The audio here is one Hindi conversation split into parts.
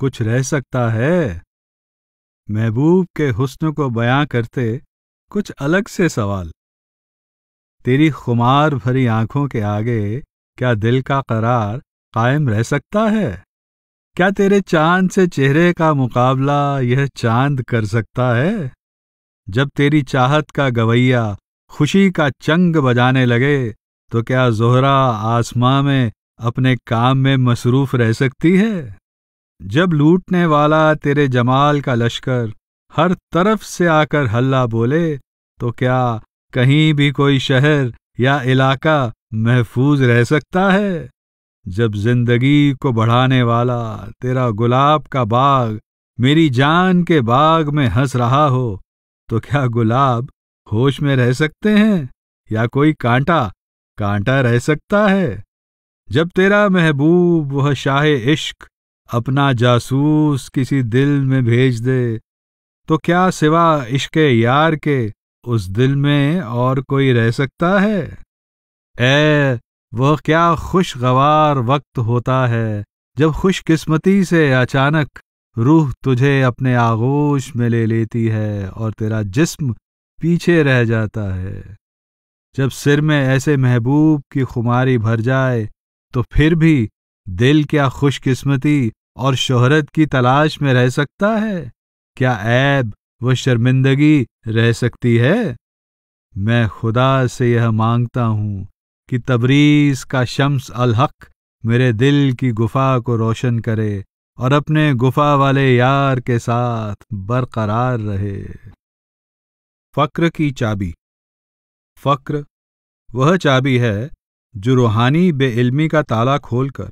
कुछ रह सकता है महबूब के हुस्न को बयां करते कुछ अलग से सवाल तेरी खुमार भरी आंखों के आगे क्या दिल का करार कायम रह सकता है क्या तेरे चांद से चेहरे का मुकाबला यह चांद कर सकता है जब तेरी चाहत का गवैया खुशी का चंग बजाने लगे तो क्या जोहरा आसमां में अपने काम में मसरूफ रह सकती है जब लूटने वाला तेरे जमाल का लश्कर हर तरफ से आकर हल्ला बोले तो क्या कहीं भी कोई शहर या इलाका महफूज रह सकता है जब जिंदगी को बढ़ाने वाला तेरा गुलाब का बाग मेरी जान के बाग में हंस रहा हो तो क्या गुलाब होश में रह सकते हैं या कोई कांटा कांटा रह सकता है जब तेरा महबूब वह शाह इश्क अपना जासूस किसी दिल में भेज दे तो क्या सिवा इश्क यार के उस दिल में और कोई रह सकता है ए वह क्या खुशगवार वक्त होता है जब खुशकिस्मती से अचानक रूह तुझे अपने आगोश में ले लेती है और तेरा जिस्म पीछे रह जाता है जब सिर में ऐसे महबूब की खुमारी भर जाए तो फिर भी दिल क्या खुशकिस्मती और शोहरत की तलाश में रह सकता है क्या ऐब व शर्मिंदगी रह सकती है मैं खुदा से यह मांगता हूं कि तबरीज का शम्स अल हक मेरे दिल की गुफा को रोशन करे और अपने गुफा वाले यार के साथ बरकरार रहे फ़क्र की चाबी फ़क्र वह चाबी है जो रूहानी बेइल्मी का ताला खोलकर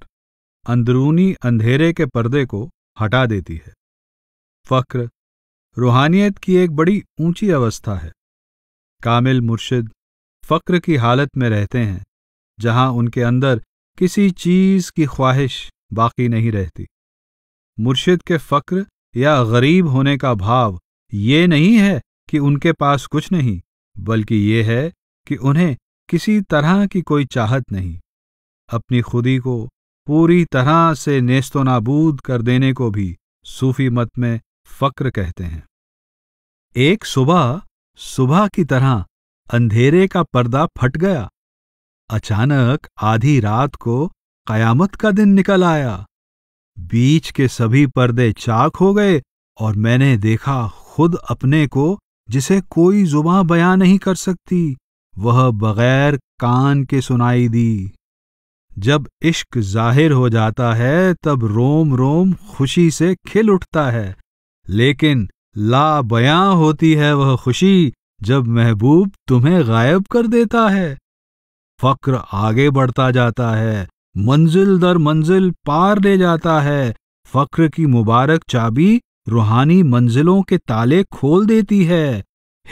अंदरूनी अंधेरे के पर्दे को हटा देती है फ़क्र रूहानियत की एक बड़ी ऊंची अवस्था है कामिल मुर्शिद फ़क्र की हालत में रहते हैं जहां उनके अंदर किसी चीज़ की ख्वाहिश बाकी नहीं रहती मुर्शिद के फ़क्र या गरीब होने का भाव ये नहीं है कि उनके पास कुछ नहीं बल्कि ये है कि उन्हें किसी तरह की कोई चाहत नहीं अपनी खुदी को पूरी तरह से नेस्तोनाबूद कर देने को भी सूफी मत में फ़क्र कहते हैं एक सुबह सुबह की तरह अंधेरे का पर्दा फट गया अचानक आधी रात को कयामत का दिन निकल आया बीच के सभी पर्दे चाक हो गए और मैंने देखा खुद अपने को जिसे कोई जुबा बयां नहीं कर सकती वह बगैर कान के सुनाई दी जब इश्क जाहिर हो जाता है तब रोम रोम खुशी से खिल उठता है लेकिन ला बयां होती है वह खुशी जब महबूब तुम्हें गायब कर देता है फक्र आगे बढ़ता जाता है मंजिल दर मंजिल पार ले जाता है फक्र की मुबारक चाबी रूहानी मंजिलों के ताले खोल देती है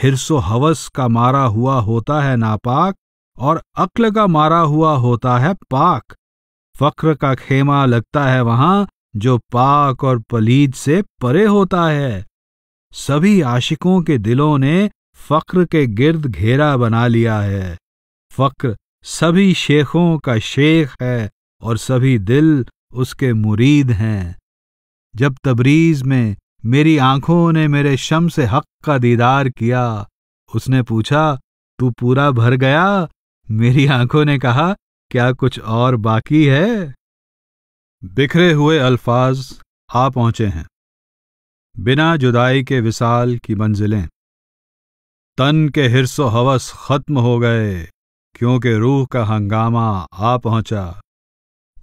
हिरसो हवस का मारा हुआ होता है नापाक और अक्ल का मारा हुआ होता है पाक फक्र का खेमा लगता है वहां जो पाक और पलीद से परे होता है सभी आशिकों के दिलों ने फक्र के गिर्द घेरा बना लिया है फक्र सभी शेखों का शेख है और सभी दिल उसके मुरीद हैं जब तबरीज में मेरी आंखों ने मेरे शम से हक का दीदार किया उसने पूछा तू पूरा भर गया मेरी आंखों ने कहा क्या कुछ और बाकी है बिखरे हुए अल्फाज आ पहुंचे हैं बिना जुदाई के विशाल की मंजिलें तन के हिरसो हवस खत्म हो गए क्योंकि रूह का हंगामा आ पहुंचा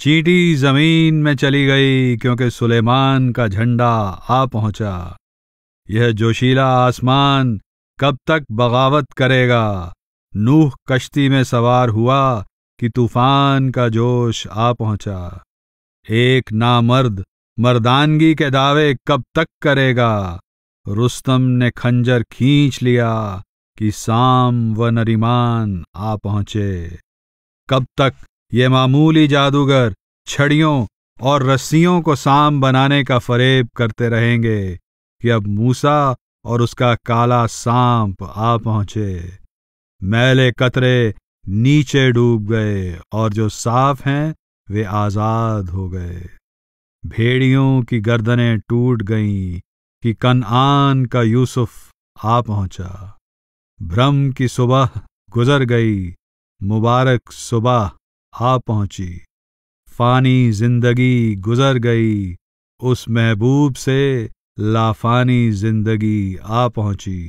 चींटी जमीन में चली गई क्योंकि सुलेमान का झंडा आ पहुंचा यह जोशीला आसमान कब तक बगावत करेगा नूह कश्ती में सवार हुआ कि तूफान का जोश आ पहुंचा एक नामर्द मर्दानगी के दावे कब तक करेगा रुस्तम ने खंजर खींच लिया कि साम व नरिमान आ पहुंचे कब तक ये मामूली जादूगर छड़ियों और रस्सियों को साम बनाने का फरेब करते रहेंगे कि अब मूसा और उसका काला सांप आ पहुंचे मैले कतरे नीचे डूब गए और जो साफ हैं वे आजाद हो गए भेड़ियों की गर्दनें टूट गईं कि कनआन का यूसुफ आ पहुंचा भ्रम की सुबह गुजर गई मुबारक सुबह आ पहुंची फानी जिंदगी गुजर गई उस महबूब से लाफानी जिंदगी आ पहुंची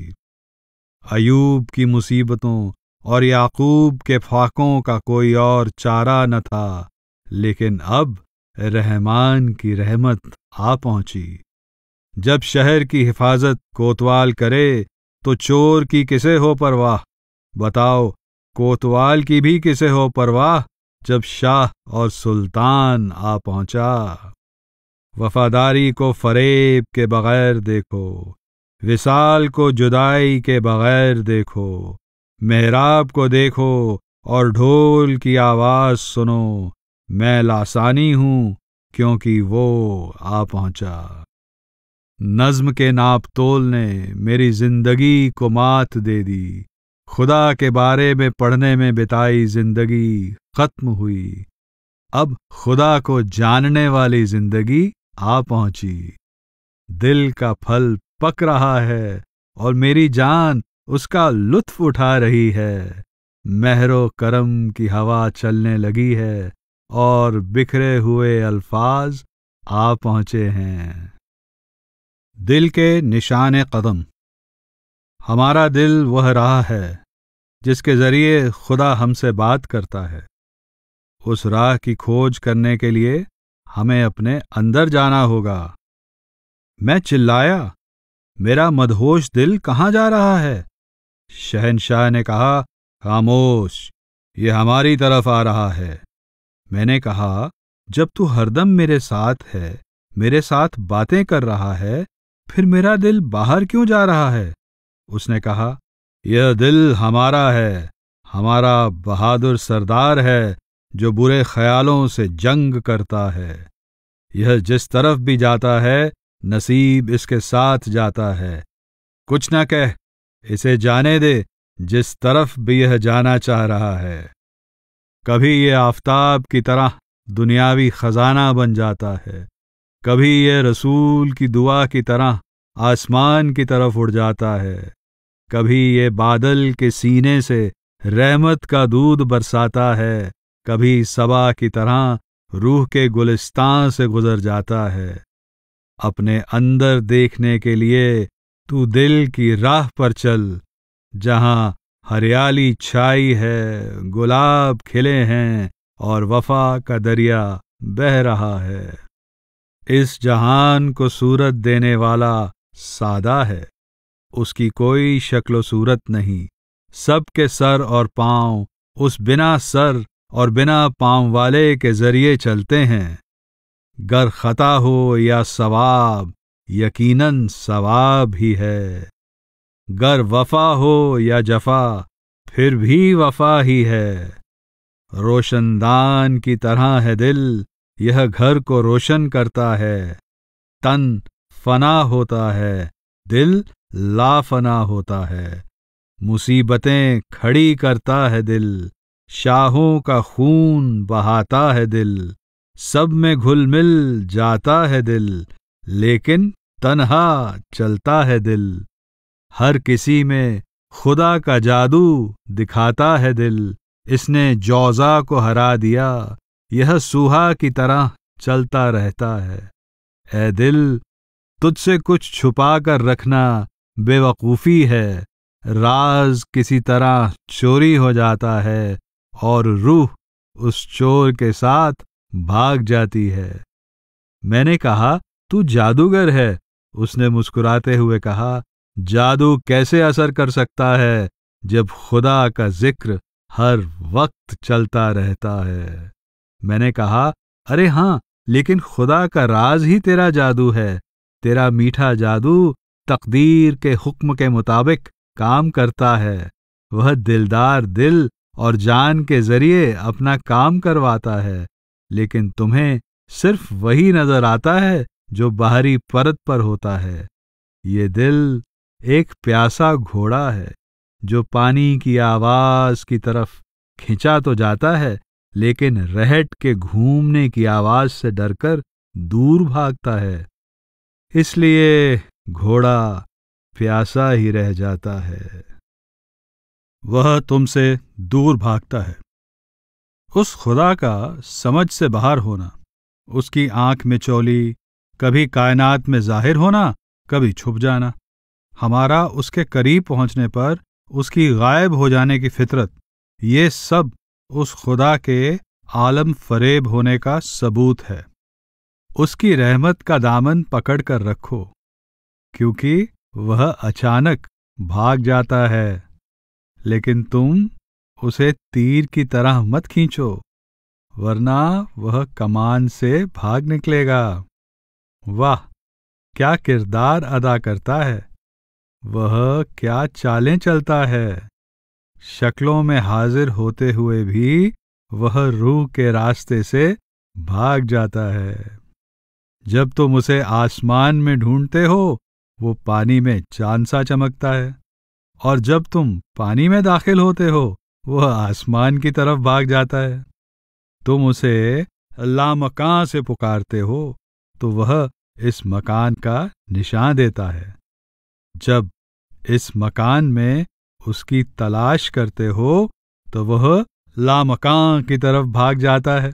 अयूब की मुसीबतों और याकूब के फाकों का कोई और चारा न था लेकिन अब रहमान की रहमत आ पहुंची जब शहर की हिफाजत कोतवाल करे तो चोर की किसे हो परवाह बताओ कोतवाल की भी किसे हो परवाह जब शाह और सुल्तान आ पहुंचा वफादारी को फरेब के बगैर देखो विशाल को जुदाई के बगैर देखो मेहराब को देखो और ढोल की आवाज सुनो मैं लासानी हूं क्योंकि वो आ पहुंचा नज्म के नाप तोल ने मेरी जिंदगी को मात दे दी खुदा के बारे में पढ़ने में बिताई जिंदगी खत्म हुई अब खुदा को जानने वाली जिंदगी आ पहुंची दिल का फल पक रहा है और मेरी जान उसका लुत्फ उठा रही है मेहरो करम की हवा चलने लगी है और बिखरे हुए अल्फाज आ पहुंचे हैं दिल के निशान कदम हमारा दिल वह राह है जिसके जरिए खुदा हमसे बात करता है उस राह की खोज करने के लिए हमें अपने अंदर जाना होगा मैं चिल्लाया मेरा मदहोश दिल कहाँ जा रहा है शहनशाह ने कहा खामोश ये हमारी तरफ आ रहा है मैंने कहा जब तू हरदम मेरे साथ है मेरे साथ बातें कर रहा है फिर मेरा दिल बाहर क्यों जा रहा है उसने कहा यह दिल हमारा है हमारा बहादुर सरदार है जो बुरे ख्यालों से जंग करता है यह जिस तरफ भी जाता है नसीब इसके साथ जाता है कुछ न कह इसे जाने दे जिस तरफ भी यह जाना चाह रहा है कभी ये आफताब की तरह दुनियावी खजाना बन जाता है कभी ये रसूल की दुआ की तरह आसमान की तरफ उड़ जाता है कभी ये बादल के सीने से रहमत का दूध बरसाता है कभी सबा की तरह रूह के गुलिस्तान से गुजर जाता है अपने अंदर देखने के लिए तू दिल की राह पर चल जहां हरियाली छाई है गुलाब खिले हैं और वफा का दरिया बह रहा है इस जहान को सूरत देने वाला सादा है उसकी कोई शक्ल सूरत नहीं सबके सर और पांव उस बिना सर और बिना पांव वाले के जरिए चलते हैं गर खता हो या सवाब यकीनन सवाब ही है गर वफा हो या जफा फिर भी वफा ही है रोशनदान की तरह है दिल यह घर को रोशन करता है तन फना होता है दिल लाफना होता है मुसीबतें खड़ी करता है दिल शाहों का खून बहाता है दिल सब में घुल मिल जाता है दिल लेकिन तनहा चलता है दिल हर किसी में खुदा का जादू दिखाता है दिल इसने जौजा को हरा दिया यह सूहा की तरह चलता रहता है ए दिल तुझसे कुछ छुपा कर रखना बेवकूफ़ी है राज किसी तरह चोरी हो जाता है और रूह उस चोर के साथ भाग जाती है मैंने कहा तू जादूगर है उसने मुस्कुराते हुए कहा जादू कैसे असर कर सकता है जब खुदा का जिक्र हर वक्त चलता रहता है मैंने कहा अरे हाँ लेकिन खुदा का राज ही तेरा जादू है तेरा मीठा जादू तकदीर के हुक्म के मुताबिक काम करता है वह दिलदार दिल और जान के जरिए अपना काम करवाता है लेकिन तुम्हें सिर्फ वही नजर आता है जो बाहरी परत पर होता है ये दिल एक प्यासा घोड़ा है जो पानी की आवाज की तरफ खिंचा तो जाता है लेकिन रहट के घूमने की आवाज से डरकर दूर भागता है इसलिए घोड़ा प्यासा ही रह जाता है वह तुमसे दूर भागता है उस खुदा का समझ से बाहर होना उसकी आंख में चोली कभी कायनात में जाहिर होना कभी छुप जाना हमारा उसके करीब पहुंचने पर उसकी गायब हो जाने की फितरत ये सब उस खुदा के आलम फरेब होने का सबूत है उसकी रहमत का दामन पकड़ कर रखो क्योंकि वह अचानक भाग जाता है लेकिन तुम उसे तीर की तरह मत खींचो वरना वह कमान से भाग निकलेगा वाह क्या किरदार अदा करता है वह क्या चालें चलता है शक्लों में हाजिर होते हुए भी वह रूह के रास्ते से भाग जाता है जब तुम उसे आसमान में ढूंढते हो वो पानी में चांसा चमकता है और जब तुम पानी में दाखिल होते हो वह आसमान की तरफ भाग जाता है तुम उसे अल्लाह मकान से पुकारते हो तो वह इस मकान का निशान देता है जब इस मकान में उसकी तलाश करते हो तो वह लामकां की तरफ भाग जाता है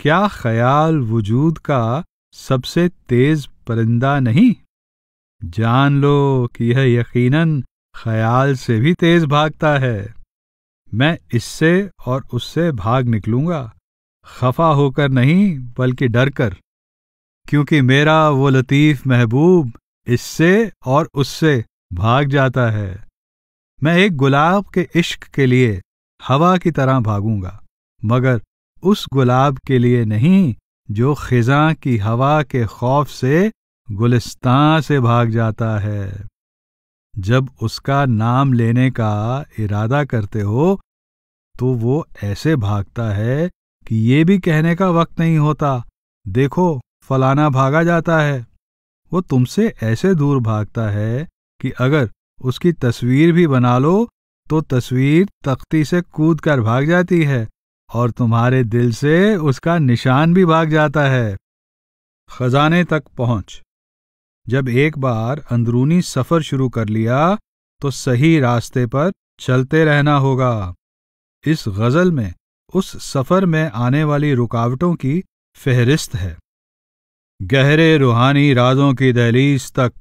क्या ख्याल वजूद का सबसे तेज परिंदा नहीं जान लो कि यह यकीनन ख्याल से भी तेज भागता है मैं इससे और उससे भाग निकलूंगा खफा होकर नहीं बल्कि डर कर क्योंकि मेरा वो लतीफ महबूब इससे और उससे भाग जाता है मैं एक गुलाब के इश्क के लिए हवा की तरह भागूंगा मगर उस गुलाब के लिए नहीं जो खिजा की हवा के खौफ से गुलिस्तां से भाग जाता है जब उसका नाम लेने का इरादा करते हो तो वो ऐसे भागता है कि ये भी कहने का वक्त नहीं होता देखो फलाना भागा जाता है वो तुमसे ऐसे दूर भागता है कि अगर उसकी तस्वीर भी बना लो तो तस्वीर तख्ती से कूद कर भाग जाती है और तुम्हारे दिल से उसका निशान भी भाग जाता है खजाने तक पहुंच जब एक बार अंदरूनी सफर शुरू कर लिया तो सही रास्ते पर चलते रहना होगा इस गज़ल में उस सफर में आने वाली रुकावटों की फहरिस्त है गहरे रूहानी राजों की दहलीज तक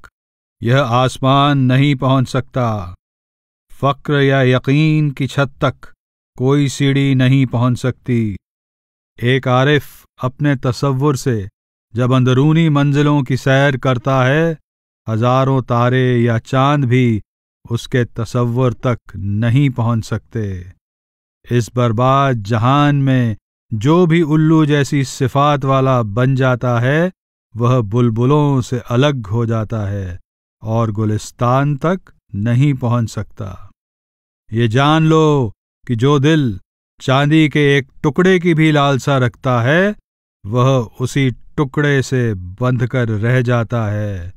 यह आसमान नहीं पहुंच सकता फ़क्र या यकीन की छत तक कोई सीढ़ी नहीं पहुंच सकती एक आरिफ अपने तस्वुर से जब अंदरूनी मंजिलों की सैर करता है हजारों तारे या चांद भी उसके तस्वर तक नहीं पहुंच सकते इस बर्बाद जहान में जो भी उल्लू जैसी सिफात वाला बन जाता है वह बुलबुलों से अलग हो जाता है और गुलिस्तान तक नहीं पहुंच सकता ये जान लो कि जो दिल चांदी के एक टुकड़े की भी लालसा रखता है वह उसी टुकड़े से बंधकर रह जाता है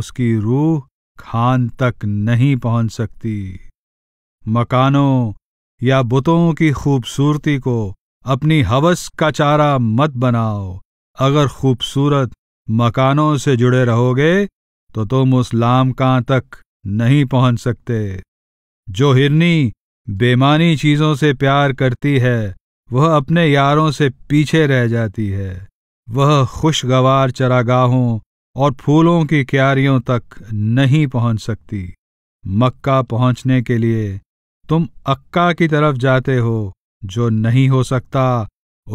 उसकी रूह खान तक नहीं पहुंच सकती मकानों या बुतों की खूबसूरती को अपनी हवस का चारा मत बनाओ अगर खूबसूरत मकानों से जुड़े रहोगे तो तुम उस लामकां तक नहीं पहुंच सकते जो हिरनी बेमानी चीजों से प्यार करती है वह अपने यारों से पीछे रह जाती है वह खुशगवार चरागाहों और फूलों की क्यारियों तक नहीं पहुंच सकती मक्का पहुंचने के लिए तुम अक्का की तरफ जाते हो जो नहीं हो सकता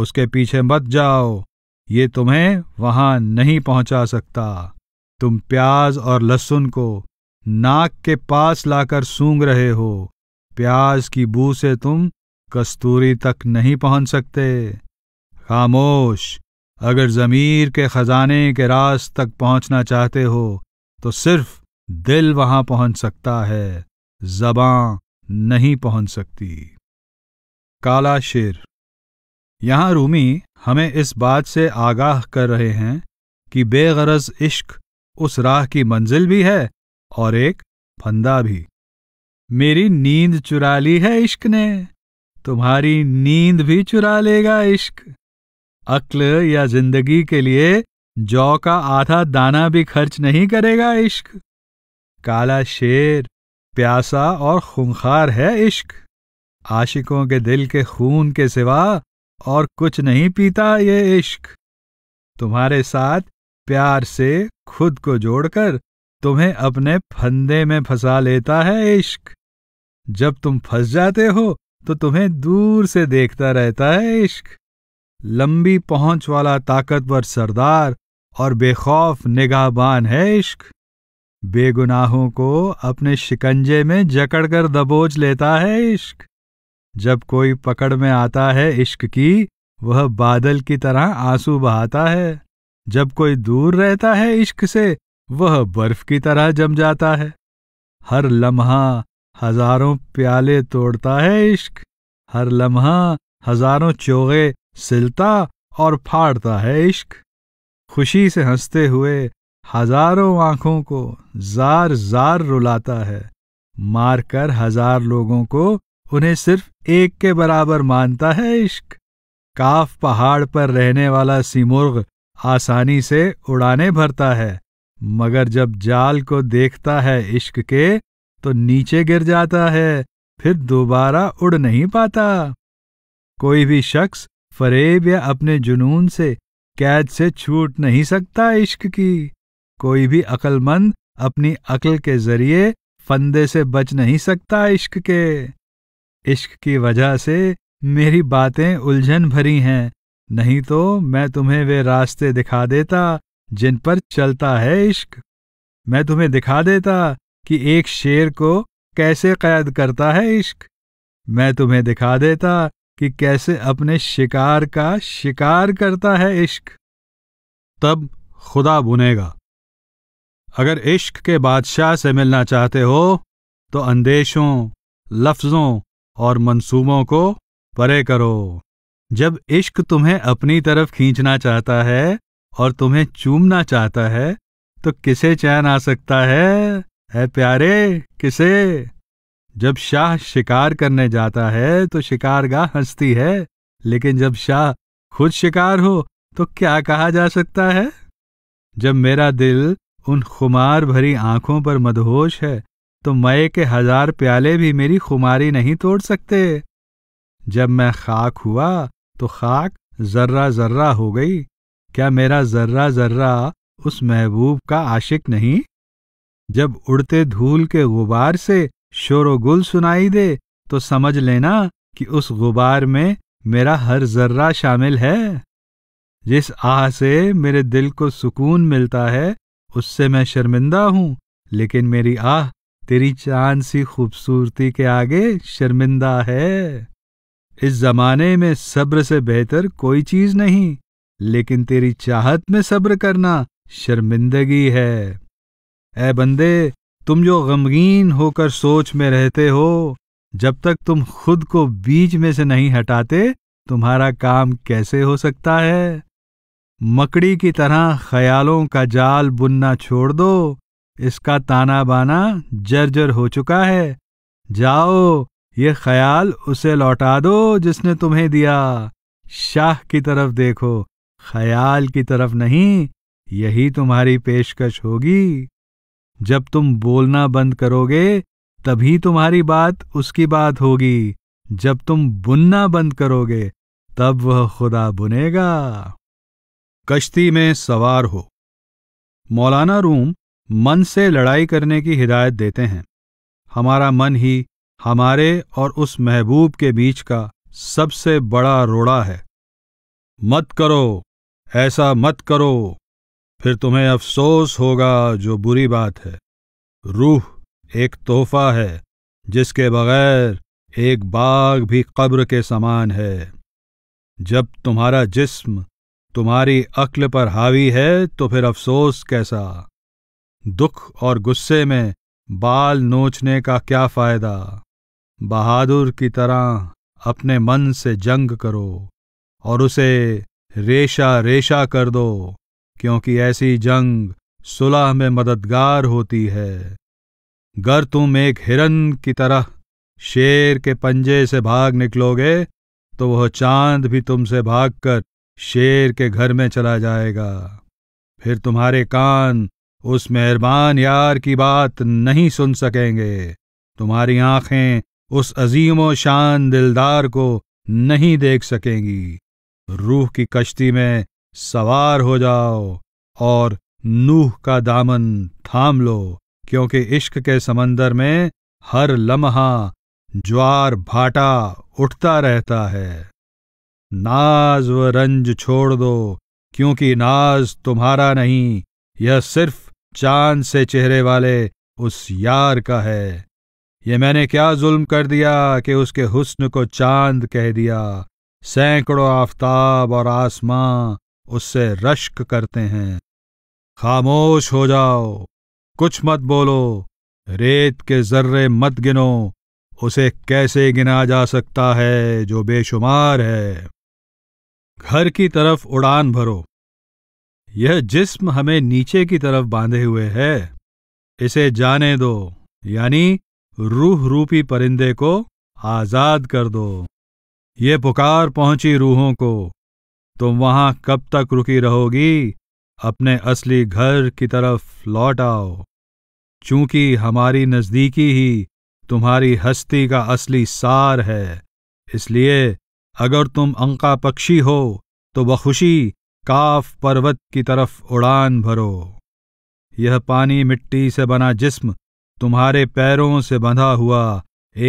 उसके पीछे मत जाओ ये तुम्हें वहां नहीं पहुंचा सकता तुम प्याज और लहसुन को नाक के पास लाकर सूंघ रहे हो प्याज की बू से तुम कस्तूरी तक नहीं पहुंच सकते खामोश अगर ज़मीर के ख़जाने के रास तक पहुंचना चाहते हो तो सिर्फ दिल वहां पहुंच सकता है जबां नहीं पहुंच सकती काला शेर यहां रूमी हमें इस बात से आगाह कर रहे हैं कि बेगरज इश्क उस राह की मंजिल भी है और एक फंदा भी मेरी नींद चुरा ली है इश्क ने तुम्हारी नींद भी चुरा लेगा इश्क अक्ल या जिंदगी के लिए जौ का आधा दाना भी खर्च नहीं करेगा इश्क काला शेर प्यासा और खूंखार है इश्क आशिकों के दिल के खून के सिवा और कुछ नहीं पीता ये इश्क तुम्हारे साथ प्यार से खुद को जोड़कर तुम्हें अपने फंदे में फंसा लेता है इश्क जब तुम फंस जाते हो तो तुम्हें दूर से देखता रहता है इश्क लंबी पहुंच वाला ताकतवर सरदार और बेखौफ निगाहबान है इश्क बेगुनाहों को अपने शिकंजे में जकड़कर दबोच लेता है इश्क जब कोई पकड़ में आता है इश्क की वह बादल की तरह आंसू बहाता है जब कोई दूर रहता है इश्क से वह बर्फ की तरह जम जाता है हर लम्हा हजारों प्याले तोड़ता है इश्क हर लम्हा हजारों चोगे सिलता और फाड़ता है इश्क खुशी से हंसते हुए हजारों आंखों को जार जार रुलाता है मारकर हजार लोगों को उन्हें सिर्फ एक के बराबर मानता है इश्क काफ पहाड़ पर रहने वाला सीमुर्ग आसानी से उड़ाने भरता है मगर जब जाल को देखता है इश्क के तो नीचे गिर जाता है फिर दोबारा उड़ नहीं पाता कोई भी शख्स फरेब या अपने जुनून से कैद से छूट नहीं सकता इश्क की कोई भी अक्लमंद अपनी अकल के जरिए फंदे से बच नहीं सकता इश्क के इश्क की वजह से मेरी बातें उलझन भरी हैं नहीं तो मैं तुम्हें वे रास्ते दिखा देता जिन पर चलता है इश्क मैं तुम्हें दिखा देता कि एक शेर को कैसे कैद करता है इश्क मैं तुम्हें दिखा देता कि कैसे अपने शिकार का शिकार करता है इश्क तब खुदा बुनेगा अगर इश्क के बादशाह से मिलना चाहते हो तो अंदेशों लफ्ज़ों और मंसूबों को परे करो जब इश्क तुम्हें अपनी तरफ खींचना चाहता है और तुम्हें चूमना चाहता है तो किसे चैन आ सकता है है प्यारे किसे जब शाह शिकार करने जाता है तो शिकारगाह हंसती है लेकिन जब शाह खुद शिकार हो तो क्या कहा जा सकता है जब मेरा दिल उन खुमार भरी आंखों पर मदहोश है तो मय के हजार प्याले भी मेरी खुमारी नहीं तोड़ सकते जब मैं खाक हुआ तो खाक जर्रा जर्रा हो गई क्या मेरा जर्रा जर्रा उस महबूब का आशिक नहीं जब उड़ते धूल के गुबार से शोरगुल सुनाई दे तो समझ लेना कि उस गुबार में मेरा हर जर्रा शामिल है जिस आह से मेरे दिल को सुकून मिलता है उससे मैं शर्मिंदा हूं लेकिन मेरी आह तेरी चांद सी खूबसूरती के आगे शर्मिंदा है इस जमाने में सब्र से बेहतर कोई चीज नहीं लेकिन तेरी चाहत में सब्र करना शर्मिंदगी है ऐ बंदे तुम जो गमगीन होकर सोच में रहते हो जब तक तुम खुद को बीच में से नहीं हटाते तुम्हारा काम कैसे हो सकता है मकड़ी की तरह ख्यालों का जाल बुनना छोड़ दो इसका ताना बाना जर्जर हो चुका है जाओ ये ख्याल उसे लौटा दो जिसने तुम्हें दिया शाह की तरफ देखो ख्याल की तरफ नहीं यही तुम्हारी पेशकश होगी जब तुम बोलना बंद करोगे तभी तुम्हारी बात उसकी बात होगी जब तुम बुनना बंद करोगे तब वह खुदा बुनेगा कश्ती में सवार हो मौलाना रूम मन से लड़ाई करने की हिदायत देते हैं हमारा मन ही हमारे और उस महबूब के बीच का सबसे बड़ा रोड़ा है मत करो ऐसा मत करो फिर तुम्हें अफसोस होगा जो बुरी बात है रूह एक तोहफा है जिसके बगैर एक बाग भी कब्र के समान है जब तुम्हारा जिस्म तुम्हारी अक्ल पर हावी है तो फिर अफसोस कैसा दुख और गुस्से में बाल नोचने का क्या फायदा बहादुर की तरह अपने मन से जंग करो और उसे रेशा रेशा कर दो क्योंकि ऐसी जंग सुलह में मददगार होती है गर तुम एक हिरन की तरह शेर के पंजे से भाग निकलोगे तो वह चांद भी तुमसे भागकर शेर के घर में चला जाएगा फिर तुम्हारे कान उस मेहरबान यार की बात नहीं सुन सकेंगे तुम्हारी आंखें उस अजीम शान दिलदार को नहीं देख सकेंगी रूह की कश्ती में सवार हो जाओ और नूह का दामन थाम लो क्योंकि इश्क के समंदर में हर लम्हा ज्वार भाटा उठता रहता है नाज व रंज छोड़ दो क्योंकि नाज तुम्हारा नहीं यह सिर्फ चांद से चेहरे वाले उस यार का है ये मैंने क्या जुल्म कर दिया कि उसके हुस्न को चांद कह दिया सैकड़ों आफताब और आसमां उससे रश्क करते हैं खामोश हो जाओ कुछ मत बोलो रेत के जर्रे मत गिनो उसे कैसे गिना जा सकता है जो बेशुमार है घर की तरफ उड़ान भरो यह जिस्म हमें नीचे की तरफ बांधे हुए है इसे जाने दो यानी रूह रूपी परिंदे को आजाद कर दो ये पुकार पहुंची रूहों को तुम वहां कब तक रुकी रहोगी अपने असली घर की तरफ लौट आओ चूंकि हमारी नज़दीकी ही तुम्हारी हस्ती का असली सार है इसलिए अगर तुम अंका पक्षी हो तो बखुशी काफ पर्वत की तरफ उड़ान भरो यह पानी मिट्टी से बना जिस्म तुम्हारे पैरों से बंधा हुआ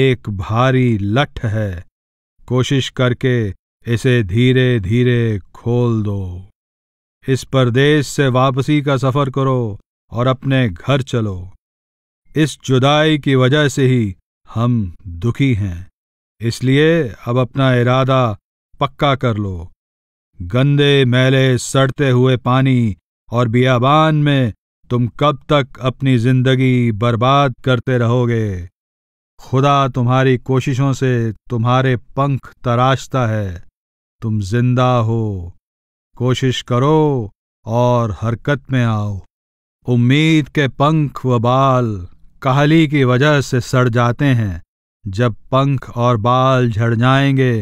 एक भारी लठ है कोशिश करके इसे धीरे धीरे खोल दो इस परदेश से वापसी का सफर करो और अपने घर चलो इस जुदाई की वजह से ही हम दुखी हैं इसलिए अब अपना इरादा पक्का कर लो गंदे मैले सड़ते हुए पानी और बियाबान में तुम कब तक अपनी जिंदगी बर्बाद करते रहोगे खुदा तुम्हारी कोशिशों से तुम्हारे पंख तराशता है तुम जिंदा हो कोशिश करो और हरकत में आओ उम्मीद के पंख व बाल कहली की वजह से सड़ जाते हैं जब पंख और बाल झड़ जाएंगे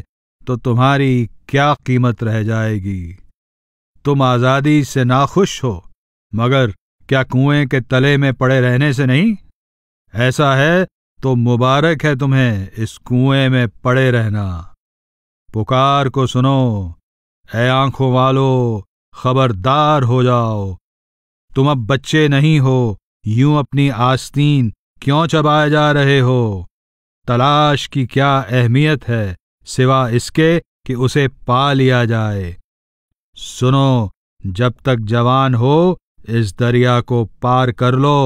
तो तुम्हारी क्या कीमत रह जाएगी तुम आज़ादी से नाखुश हो मगर क्या कुएं के तले में पड़े रहने से नहीं ऐसा है तो मुबारक है तुम्हें इस कुएं में पड़े रहना पुकार को सुनो ऐ आंखों वालो खबरदार हो जाओ तुम अब बच्चे नहीं हो यूं अपनी आस्तीन क्यों चबाए जा रहे हो तलाश की क्या अहमियत है सिवा इसके कि उसे पा लिया जाए सुनो जब तक जवान हो इस दरिया को पार कर लो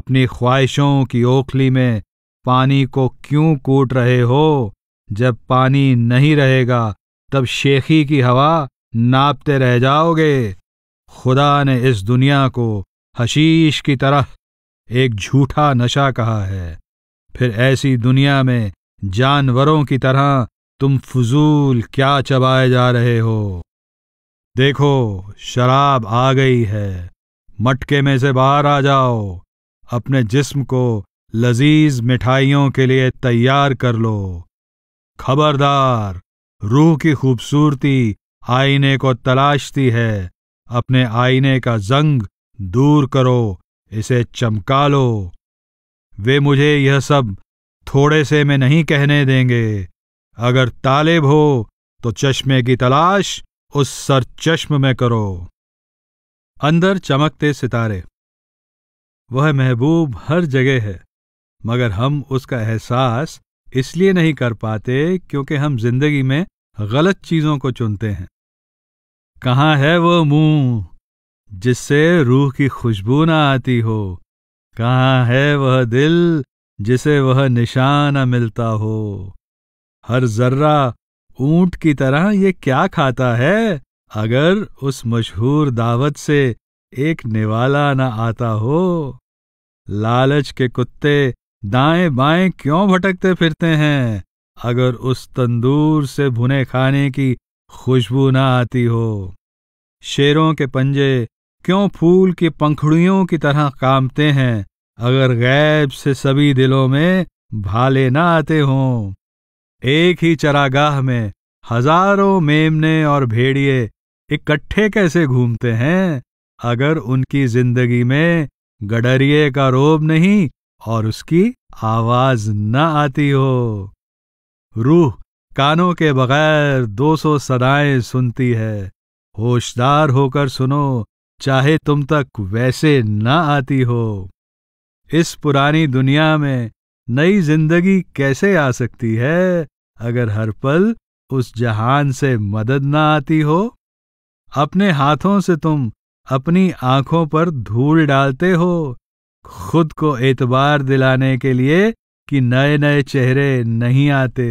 अपनी ख्वाहिशों की ओखली में पानी को क्यों कूट रहे हो जब पानी नहीं रहेगा तब शेखी की हवा नापते रह जाओगे खुदा ने इस दुनिया को हशीश की तरह एक झूठा नशा कहा है फिर ऐसी दुनिया में जानवरों की तरह तुम फजूल क्या चबाए जा रहे हो देखो शराब आ गई है मटके में से बाहर आ जाओ अपने जिस्म को लजीज मिठाइयों के लिए तैयार कर लो खबरदार रूह की खूबसूरती आईने को तलाशती है अपने आईने का जंग दूर करो इसे चमका लो वे मुझे यह सब थोड़े से में नहीं कहने देंगे अगर तालिब हो तो चश्मे की तलाश उस सर चश्म में करो अंदर चमकते सितारे वह महबूब हर जगह है मगर हम उसका एहसास इसलिए नहीं कर पाते क्योंकि हम जिंदगी में गलत चीजों को चुनते हैं कहाँ है वो मुंह जिससे रूह की खुशबू ना आती हो कहाँ है वह दिल जिसे वह निशान न मिलता हो हर जर्रा ऊंट की तरह ये क्या खाता है अगर उस मशहूर दावत से एक निवाला ना आता हो लालच के कुत्ते दाएं बाएं क्यों भटकते फिरते हैं अगर उस तंदूर से भुने खाने की खुशबू ना आती हो शेरों के पंजे क्यों फूल की पंखुड़ियों की तरह कामते हैं अगर गैब से सभी दिलों में भाले ना आते हों एक ही चरागाह में हजारों मेमने और भेड़िए इकट्ठे कैसे घूमते हैं अगर उनकी जिंदगी में गडरिए का रोब नहीं और उसकी आवाज न आती हो रूह कानों के बगैर 200 सदाएं सुनती है होशदार होकर सुनो चाहे तुम तक वैसे न आती हो इस पुरानी दुनिया में नई जिंदगी कैसे आ सकती है अगर हर पल उस जहान से मदद न आती हो अपने हाथों से तुम अपनी आंखों पर धूल डालते हो खुद को एतबार दिलाने के लिए कि नए नए चेहरे नहीं आते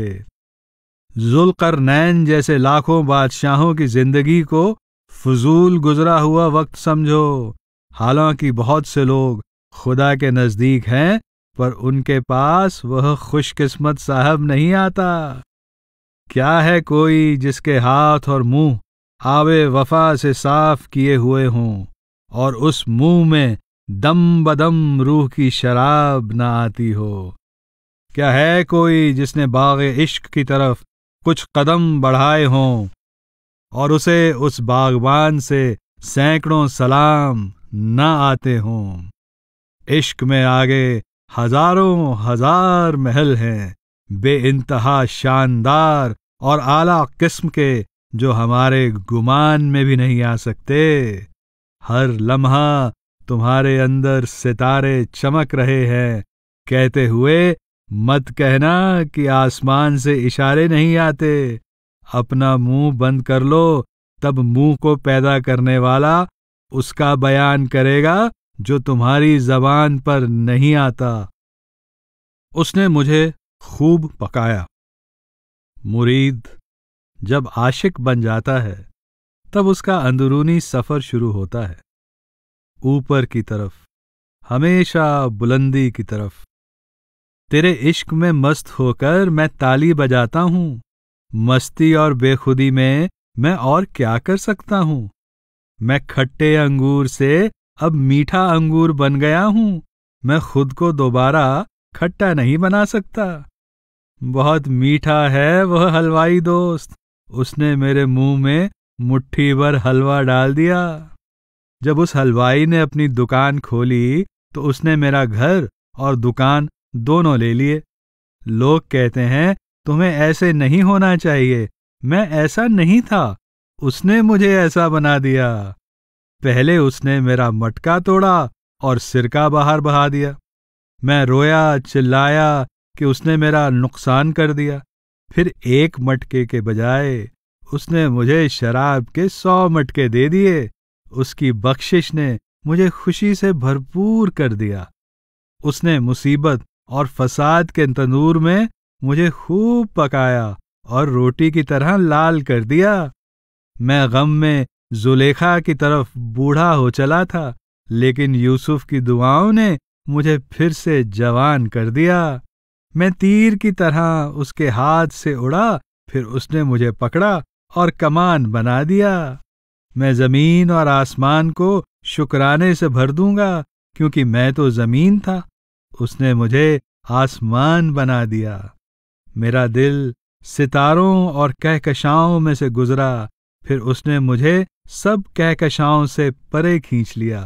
जुलकर नैन जैसे लाखों बादशाहों की जिंदगी को फजूल गुजरा हुआ वक्त समझो हालांकि बहुत से लोग खुदा के नज़दीक हैं पर उनके पास वह खुशकिस्मत साहब नहीं आता क्या है कोई जिसके हाथ और मुंह आवे वफा से साफ किए हुए हों और उस मुंह में दम बदम रूह की शराब ना आती हो क्या है कोई जिसने बाग इश्क की तरफ कुछ कदम बढ़ाए हों और उसे उस बागबान से सैकड़ों सलाम ना आते हों इश्क में आगे हजारों हजार महल हैं बे इंतहा शानदार और आला किस्म के जो हमारे गुमान में भी नहीं आ सकते हर लम्हा तुम्हारे अंदर सितारे चमक रहे हैं कहते हुए मत कहना कि आसमान से इशारे नहीं आते अपना मुंह बंद कर लो तब मुंह को पैदा करने वाला उसका बयान करेगा जो तुम्हारी जबान पर नहीं आता उसने मुझे खूब पकाया मुरीद जब आशिक बन जाता है तब उसका अंदरूनी सफ़र शुरू होता है ऊपर की तरफ हमेशा बुलंदी की तरफ तेरे इश्क में मस्त होकर मैं ताली बजाता हूँ मस्ती और बेखुदी में मैं और क्या कर सकता हूँ मैं खट्टे अंगूर से अब मीठा अंगूर बन गया हूँ मैं खुद को दोबारा खट्टा नहीं बना सकता बहुत मीठा है वह हलवाई दोस्त उसने मेरे मुंह में मुट्ठी भर हलवा डाल दिया जब उस हलवाई ने अपनी दुकान खोली तो उसने मेरा घर और दुकान दोनों ले लिए लोग कहते हैं तुम्हें ऐसे नहीं होना चाहिए मैं ऐसा नहीं था उसने मुझे ऐसा बना दिया पहले उसने मेरा मटका तोड़ा और सिरका बाहर बहा दिया मैं रोया चिल्लाया कि उसने मेरा नुकसान कर दिया फिर एक मटके के बजाय उसने मुझे शराब के सौ मटके दे दिए उसकी बख्शिश ने मुझे खुशी से भरपूर कर दिया उसने मुसीबत और फसाद के तंदूर में मुझे खूब पकाया और रोटी की तरह लाल कर दिया मैं गम में जुलेखा की तरफ बूढ़ा हो चला था लेकिन यूसुफ की दुआओं ने मुझे फिर से जवान कर दिया मैं तीर की तरह उसके हाथ से उड़ा फिर उसने मुझे पकड़ा और कमान बना दिया मैं जमीन और आसमान को शुक्राने से भर दूंगा क्योंकि मैं तो जमीन था उसने मुझे आसमान बना दिया मेरा दिल सितारों और कहकशाओं में से गुजरा फिर उसने मुझे सब कहकशाओं से परे खींच लिया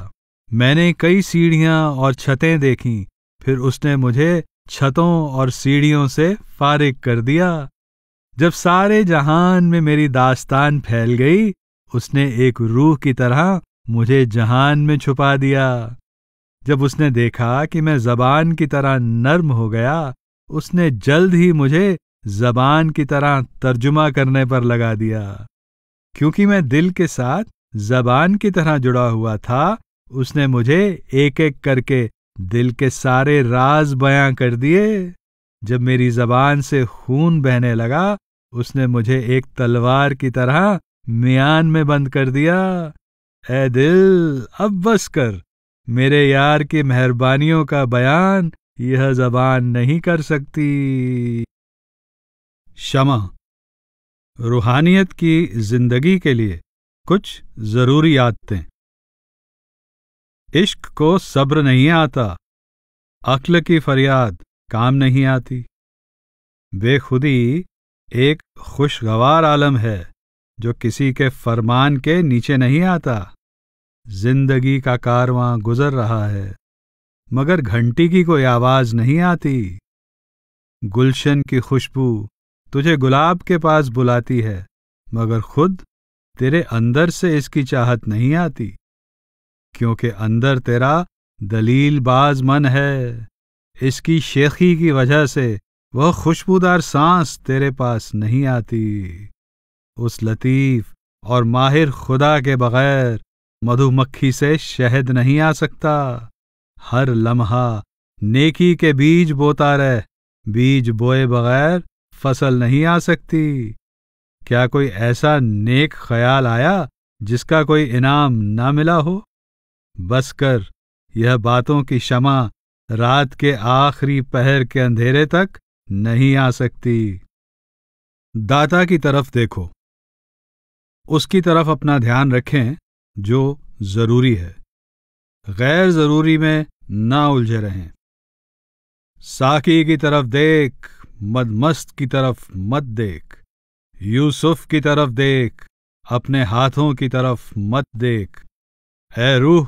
मैंने कई सीढ़ियां और छतें देखी फिर उसने मुझे छतों और सीढ़ियों से फारिग कर दिया जब सारे जहान में मेरी दास्तान फैल गई उसने एक रूह की तरह मुझे जहान में छुपा दिया जब उसने देखा कि मैं जबान की तरह नर्म हो गया उसने जल्द ही मुझे जबान की तरह तर्जुमा करने पर लगा दिया क्योंकि मैं दिल के साथ जबान की तरह जुड़ा हुआ था उसने मुझे एक एक करके दिल के सारे राज बयां कर दिए जब मेरी जबान से खून बहने लगा उसने मुझे एक तलवार की तरह मियान में बंद कर दिया ए दिल अब बस कर मेरे यार की मेहरबानियों का बयान यह जबान नहीं कर सकती क्षमा रूहानियत की जिंदगी के लिए कुछ जरूरी आदतें इश्क को सब्र नहीं आता अक्ल की फरियाद काम नहीं आती बेखुदी एक खुशगवार आलम है जो किसी के फरमान के नीचे नहीं आता जिंदगी का कारवां गुजर रहा है मगर घंटी की कोई आवाज नहीं आती गुलशन की खुशबू तुझे गुलाब के पास बुलाती है मगर खुद तेरे अंदर से इसकी चाहत नहीं आती क्योंकि अंदर तेरा दलील बाज मन है इसकी शेखी की वजह से वह खुशबूदार सांस तेरे पास नहीं आती उस लतीफ़ और माहिर खुदा के बगैर मधुमक्खी से शहद नहीं आ सकता हर लम्हा नेकी के बीज बोता रह बीज बोए बगैर फसल नहीं आ सकती क्या कोई ऐसा नेक ख्याल आया जिसका कोई इनाम ना मिला हो बस कर यह बातों की क्षमा रात के आखिरी पहर के अंधेरे तक नहीं आ सकती दाता की तरफ देखो उसकी तरफ अपना ध्यान रखें जो ज़रूरी है गैर ज़रूरी में ना उलझे रहें साकी की तरफ देख मदमस्त की तरफ मत देख यूसुफ की तरफ देख अपने हाथों की तरफ मत देख है रूह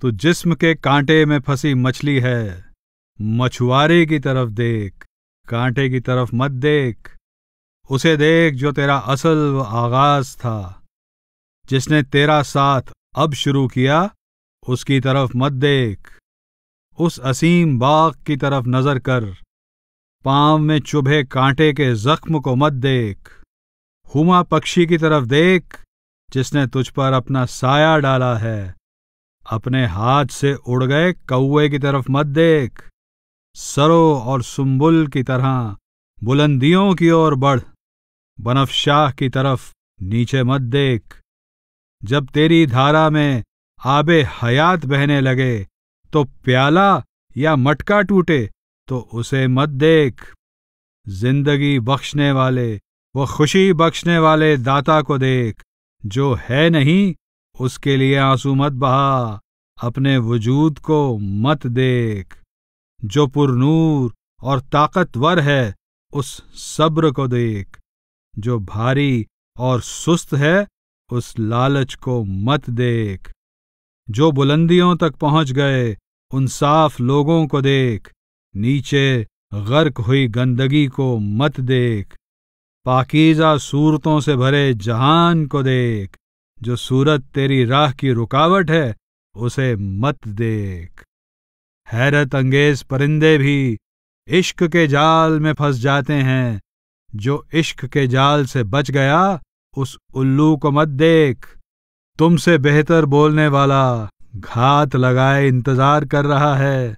तो जिस्म के कांटे में फंसी मछली है मछुआरे की तरफ देख कांटे की तरफ मत देख उसे देख जो तेरा असल आगाज था जिसने तेरा साथ अब शुरू किया उसकी तरफ मत देख उस असीम बाग की तरफ नजर कर पांव में चुभे कांटे के जख्म को मत देख हुमा पक्षी की तरफ देख जिसने तुझ पर अपना साया डाला है अपने हाथ से उड़ गए कौए की तरफ मत देख सरो और सुम्बुल की तरह बुलंदियों की ओर बढ़ बनफशाह की तरफ नीचे मत देख जब तेरी धारा में आबे हयात बहने लगे तो प्याला या मटका टूटे तो उसे मत देख जिंदगी बख्शने वाले वो खुशी बख्शने वाले दाता को देख जो है नहीं उसके लिए आंसू मत बहा अपने वजूद को मत देख जो पुरनूर और ताकतवर है उस सब्र को देख जो भारी और सुस्त है उस लालच को मत देख जो बुलंदियों तक पहुंच गए उन साफ लोगों को देख नीचे गर्क हुई गंदगी को मत देख पाकीजा सूरतों से भरे जहान को देख जो सूरत तेरी राह की रुकावट है उसे मत देख हैरत अंगेज परिंदे भी इश्क के जाल में फंस जाते हैं जो इश्क के जाल से बच गया उस उल्लू को मत देख तुमसे बेहतर बोलने वाला घात लगाए इंतजार कर रहा है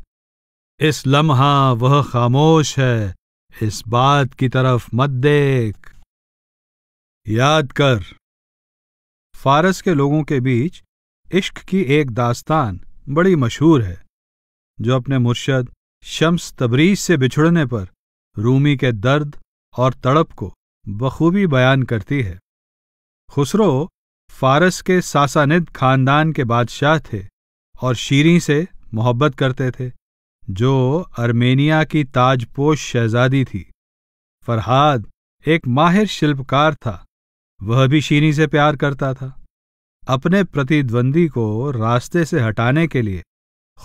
इस लम्हा वह खामोश है इस बात की तरफ मत देख याद कर फारस के लोगों के बीच इश्क की एक दास्तान बड़ी मशहूर है जो अपने मुर्शद शम्स तबरीज से बिछुड़ने पर रूमी के दर्द और तड़प को बखूबी बयान करती है खुसरो फारस के सासानिद खानदान के बादशाह थे और शीरी से मोहब्बत करते थे जो अर्मेनिया की ताजपोश शहजादी थी फरहाद एक माहिर शिल्पकार था वह भी शीरी से प्यार करता था अपने प्रतिद्वंदी को रास्ते से हटाने के लिए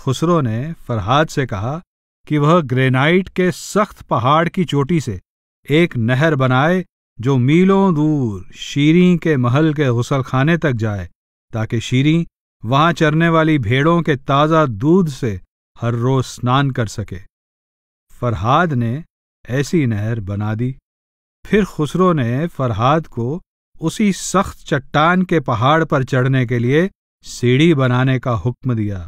खुसरो ने फरहाद से कहा कि वह ग्रेनाइट के सख्त पहाड़ की चोटी से एक नहर बनाए जो मीलों दूर शीरी के महल के गुसलखाने तक जाए ताकि शीरी वहां चरने वाली भेड़ों के ताज़ा दूध से हर रोज स्नान कर सके फरहाद ने ऐसी नहर बना दी फिर खुसरो ने फरहाद को उसी सख्त चट्टान के पहाड़ पर चढ़ने के लिए सीढ़ी बनाने का हुक्म दिया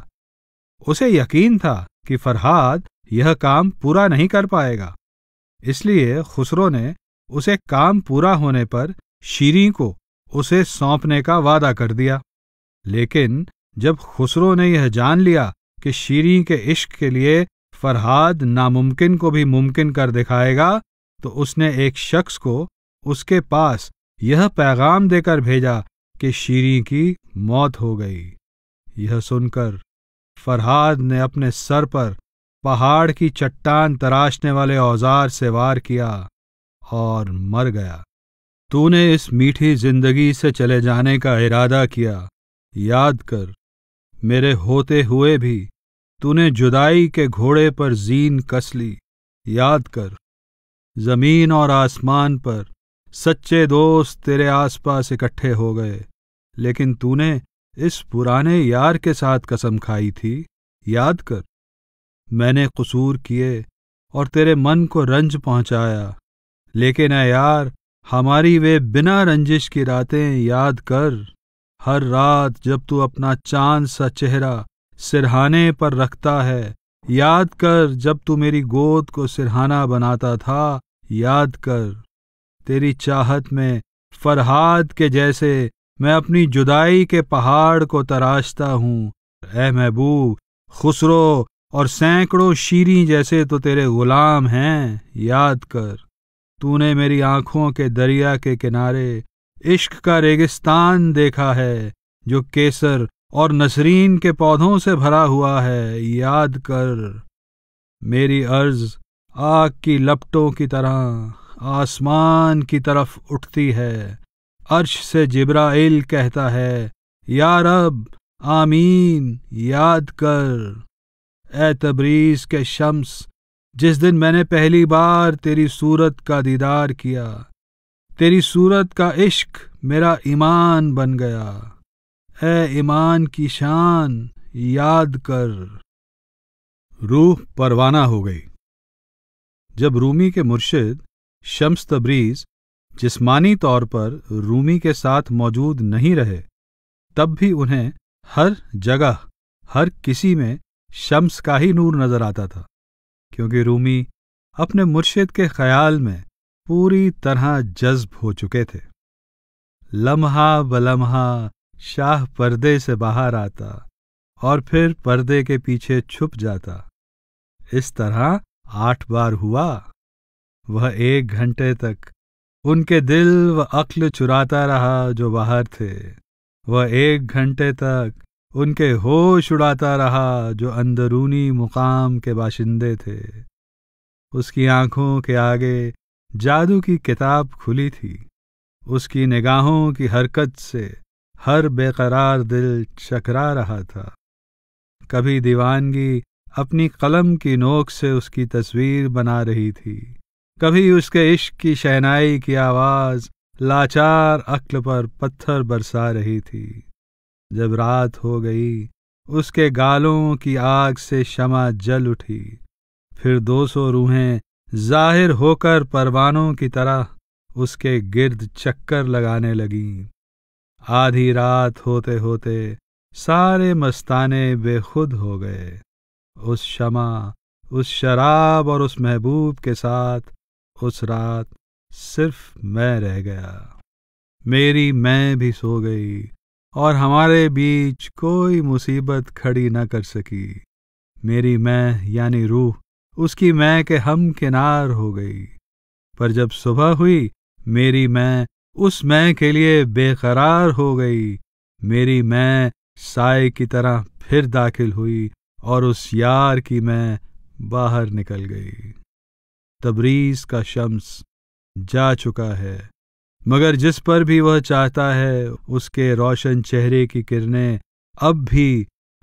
उसे यकीन था कि फरहाद यह काम पूरा नहीं कर पाएगा इसलिए खुसरो ने उसे काम पूरा होने पर शीरी को उसे सौंपने का वादा कर दिया लेकिन जब खुसरो ने यह जान लिया कि शीरी के इश्क के लिए फरहाद नामुमकिन को भी मुमकिन कर दिखाएगा तो उसने एक शख्स को उसके पास यह पैगाम देकर भेजा कि शीरी की मौत हो गई यह सुनकर फरहाद ने अपने सर पर पहाड़ की चट्टान तराशने वाले औजार से वार किया और मर गया तूने इस मीठी जिंदगी से चले जाने का इरादा किया याद कर मेरे होते हुए भी तूने जुदाई के घोड़े पर जीन कस ली याद कर जमीन और आसमान पर सच्चे दोस्त तेरे आसपास इकट्ठे हो गए लेकिन तूने इस पुराने यार के साथ कसम खाई थी याद कर मैंने कसूर किए और तेरे मन को रंज पहुंचाया लेकिन ए यार हमारी वे बिना रंजिश की रातें याद कर हर रात जब तू अपना चांद सा चेहरा सिरहाने पर रखता है याद कर जब तू मेरी गोद को सिरहाना बनाता था याद कर तेरी चाहत में फरहाद के जैसे मैं अपनी जुदाई के पहाड़ को तराशता हूँ ए महबूब खुसरो और सैकड़ों शीरी जैसे तो तेरे गुलाम हैं याद कर तूने मेरी आंखों के दरिया के किनारे इश्क का रेगिस्तान देखा है जो केसर और नसरीन के पौधों से भरा हुआ है याद कर मेरी अर्ज आग की लपटों की तरह आसमान की तरफ उठती है अर्श से जिब्राइल कहता है या रब आमीन याद कर ए तबरीज के शम्स जिस दिन मैंने पहली बार तेरी सूरत का दीदार किया तेरी सूरत का इश्क मेरा ईमान बन गया ए ईमान की शान याद कर रूह परवाना हो गई जब रूमी के मुर्शिद शम्स तबरीज जिस्मानी तौर पर रूमी के साथ मौजूद नहीं रहे तब भी उन्हें हर जगह हर किसी में शम्स का ही नूर नजर आता था क्योंकि रूमी अपने मुर्शिद के ख्याल में पूरी तरह जज्ब हो चुके थे लम्हा ब लम्हा शाह पर्दे से बाहर आता और फिर पर्दे के पीछे छुप जाता इस तरह आठ बार हुआ वह एक घंटे तक उनके दिल व अक्ल चुराता रहा जो बाहर थे वह एक घंटे तक उनके होश उड़ाता रहा जो अंदरूनी मुकाम के बाशिंदे थे उसकी आंखों के आगे जादू की किताब खुली थी उसकी निगाहों की हरकत से हर बेकरार दिल चकरा रहा था कभी दीवानगी अपनी कलम की नोक से उसकी तस्वीर बना रही थी कभी उसके इश्क की शहनाई की आवाज़ लाचार अक्ल पर पत्थर बरसा रही थी जब रात हो गई उसके गालों की आग से शमा जल उठी फिर दो सौ रूहें जाहिर होकर परवानों की तरह उसके गिर्द चक्कर लगाने लगीं आधी रात होते होते सारे मस्ताने बेखुद हो गए उस शमा उस शराब और उस महबूब के साथ उस रात सिर्फ मैं रह गया मेरी मैं भी सो गई और हमारे बीच कोई मुसीबत खड़ी न कर सकी मेरी मैं यानी रूह उसकी मैं के हम किनार हो गई पर जब सुबह हुई मेरी मैं उस मैं के लिए बेकरार हो गई मेरी मैं साय की तरह फिर दाखिल हुई और उस यार की मैं बाहर निकल गई तबरीज का शम्स जा चुका है मगर जिस पर भी वह चाहता है उसके रोशन चेहरे की किरणें अब भी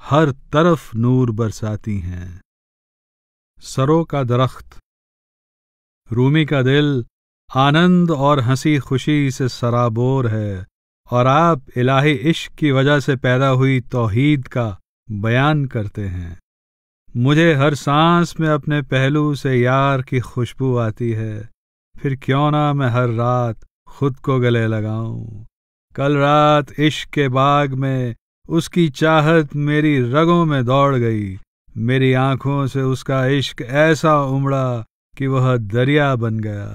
हर तरफ नूर बरसाती हैं सरों का दरख्त रूमी का दिल आनंद और हंसी खुशी से सराबोर है और आप इलाही इश्क की वजह से पैदा हुई तोहीद का बयान करते हैं मुझे हर सांस में अपने पहलू से यार की खुशबू आती है फिर क्यों ना मैं हर रात खुद को गले लगाऊं कल रात इश्क के बाग में उसकी चाहत मेरी रगों में दौड़ गई मेरी आंखों से उसका इश्क ऐसा उमड़ा कि वह दरिया बन गया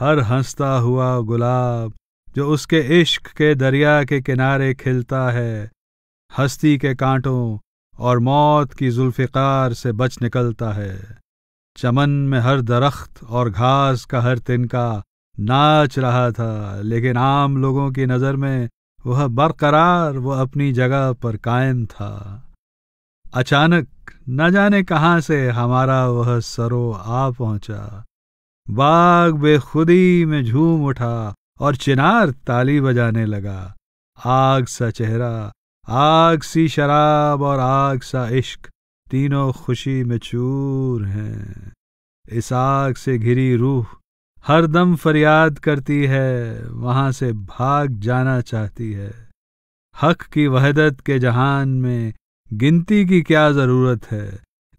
हर हंसता हुआ गुलाब जो उसके इश्क के दरिया के किनारे खिलता है हस्ती के कांटों और मौत की जुल्फ़िकार से बच निकलता है चमन में हर दरख्त और घास का हर तिनका नाच रहा था लेकिन आम लोगों की नज़र में वह बरकरार वह अपनी जगह पर कायम था अचानक न जाने कहां से हमारा वह सरो आ पहुंचा बाग बेखुदी में झूम उठा और चिनार ताली बजाने लगा आग सा चेहरा आग सी शराब और आग सा इश्क तीनों खुशी में चूर हैं इस आग से घिरी रूह हरदम फरियाद करती है वहां से भाग जाना चाहती है हक की वहदत के जहान में गिनती की क्या जरूरत है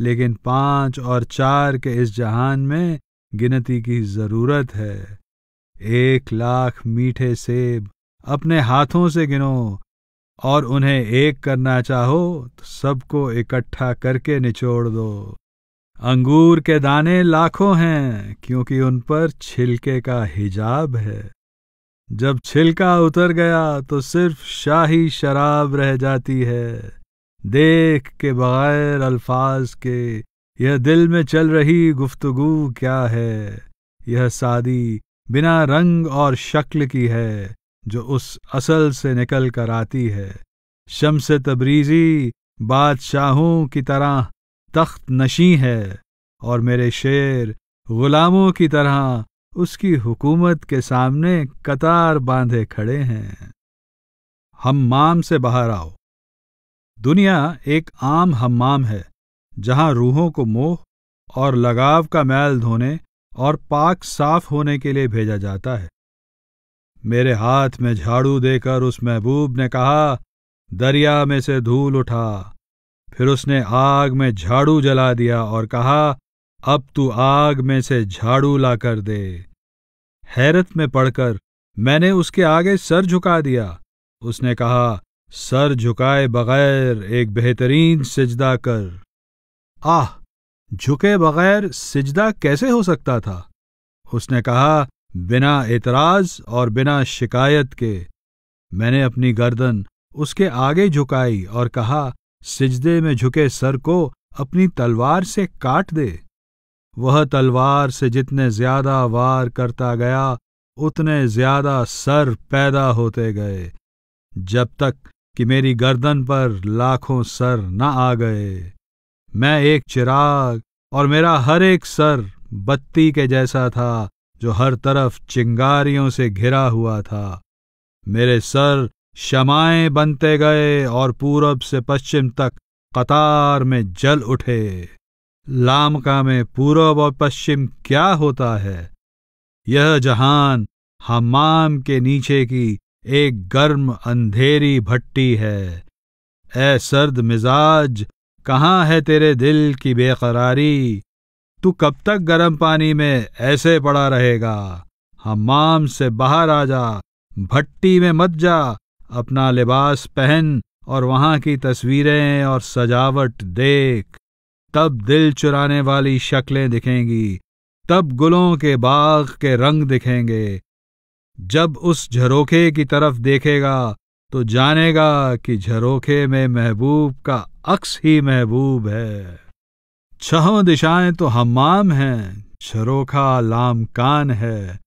लेकिन पांच और चार के इस जहान में गिनती की जरूरत है एक लाख मीठे सेब अपने हाथों से गिनो और उन्हें एक करना चाहो तो सबको इकट्ठा करके निचोड़ दो अंगूर के दाने लाखों हैं क्योंकि उन पर छिलके का हिजाब है जब छिलका उतर गया तो सिर्फ शाही शराब रह जाती है देख के बगैर अल्फाज के यह दिल में चल रही गुफ्तगु क्या है यह शादी बिना रंग और शक्ल की है जो उस असल से निकल कर आती है शम्स तबरीजी बादशाहों की तरह तख्त नशी है और मेरे शेर गुलामों की तरह उसकी हुकूमत के सामने कतार बांधे खड़े हैं हम्माम से बाहर आओ दुनिया एक आम हम्माम है जहां रूहों को मोह और लगाव का मैल धोने और पाक साफ होने के लिए भेजा जाता है मेरे हाथ में झाड़ू देकर उस महबूब ने कहा दरिया में से धूल उठा फिर उसने आग में झाड़ू जला दिया और कहा अब तू आग में से झाड़ू ला कर दे हैरत में पड़कर मैंने उसके आगे सर झुका दिया उसने कहा सर झुकाए बगैर एक बेहतरीन सिजदा कर आह झुके बगैर सिजदा कैसे हो सकता था उसने कहा बिना एतराज और बिना शिकायत के मैंने अपनी गर्दन उसके आगे झुकाई और कहा सिजदे में झुके सर को अपनी तलवार से काट दे वह तलवार से जितने ज्यादा वार करता गया उतने ज्यादा सर पैदा होते गए जब तक कि मेरी गर्दन पर लाखों सर न आ गए मैं एक चिराग और मेरा हर एक सर बत्ती के जैसा था जो हर तरफ चिंगारियों से घिरा हुआ था मेरे सर शमाएं बनते गए और पूरब से पश्चिम तक कतार में जल उठे लामका में पूरब और पश्चिम क्या होता है यह जहान हमाम के नीचे की एक गर्म अंधेरी भट्टी है ए सर्द मिजाज कहाँ है तेरे दिल की बेकरारी तू कब तक गर्म पानी में ऐसे पड़ा रहेगा हमाम से बाहर आ जा भट्टी में मत जा अपना लिबास पहन और वहां की तस्वीरें और सजावट देख तब दिल चुराने वाली शक्लें दिखेंगी तब गुलों के बाग के रंग दिखेंगे जब उस झरोखे की तरफ देखेगा तो जानेगा कि झरोखे में महबूब का अक्स ही महबूब है छहों दिशाएं तो हमाम हैं झरोखा लाम कान है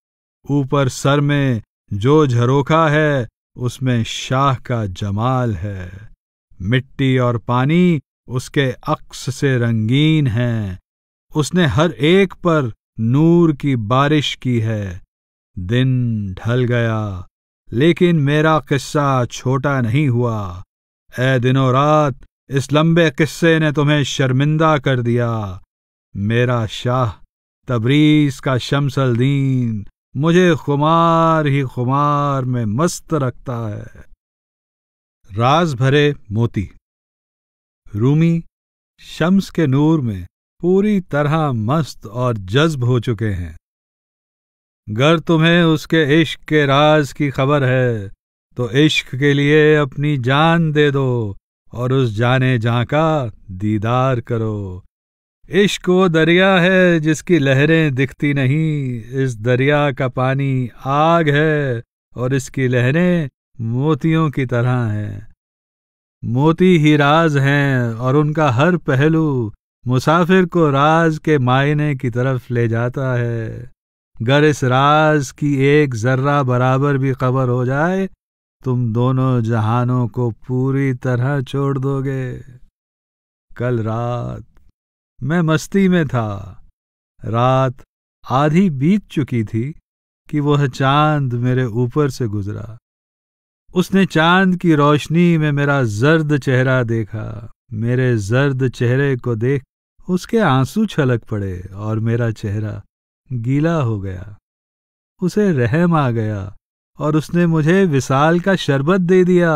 ऊपर सर में जो झरोखा है उसमें शाह का जमाल है मिट्टी और पानी उसके अक्स से रंगीन हैं उसने हर एक पर नूर की बारिश की है दिन ढल गया लेकिन मेरा किस्सा छोटा नहीं हुआ ए दिनों रात इस लंबे किस्से ने तुम्हें शर्मिंदा कर दिया मेरा शाह तबरीज का शमसल दीन मुझे खुमार ही खुमार में मस्त रखता है राज भरे मोती रूमी शम्स के नूर में पूरी तरह मस्त और जज्ब हो चुके हैं गर तुम्हें उसके इश्क के राज की खबर है तो इश्क के लिए अपनी जान दे दो और उस जाने जहाँ का दीदार करो इश्क वो दरिया है जिसकी लहरें दिखती नहीं इस दरिया का पानी आग है और इसकी लहरें मोतियों की तरह हैं मोती ही राज हैं और उनका हर पहलू मुसाफिर को राज के मायने की तरफ ले जाता है गर इस राज की एक जर्रा बराबर भी खबर हो जाए तुम दोनों जहानों को पूरी तरह छोड़ दोगे कल रात मैं मस्ती में था रात आधी बीत चुकी थी कि वह चांद मेरे ऊपर से गुजरा उसने चांद की रोशनी में मेरा जर्द चेहरा देखा मेरे जर्द चेहरे को देख उसके आंसू छलक पड़े और मेरा चेहरा गीला हो गया उसे रहम आ गया और उसने मुझे विशाल का शरबत दे दिया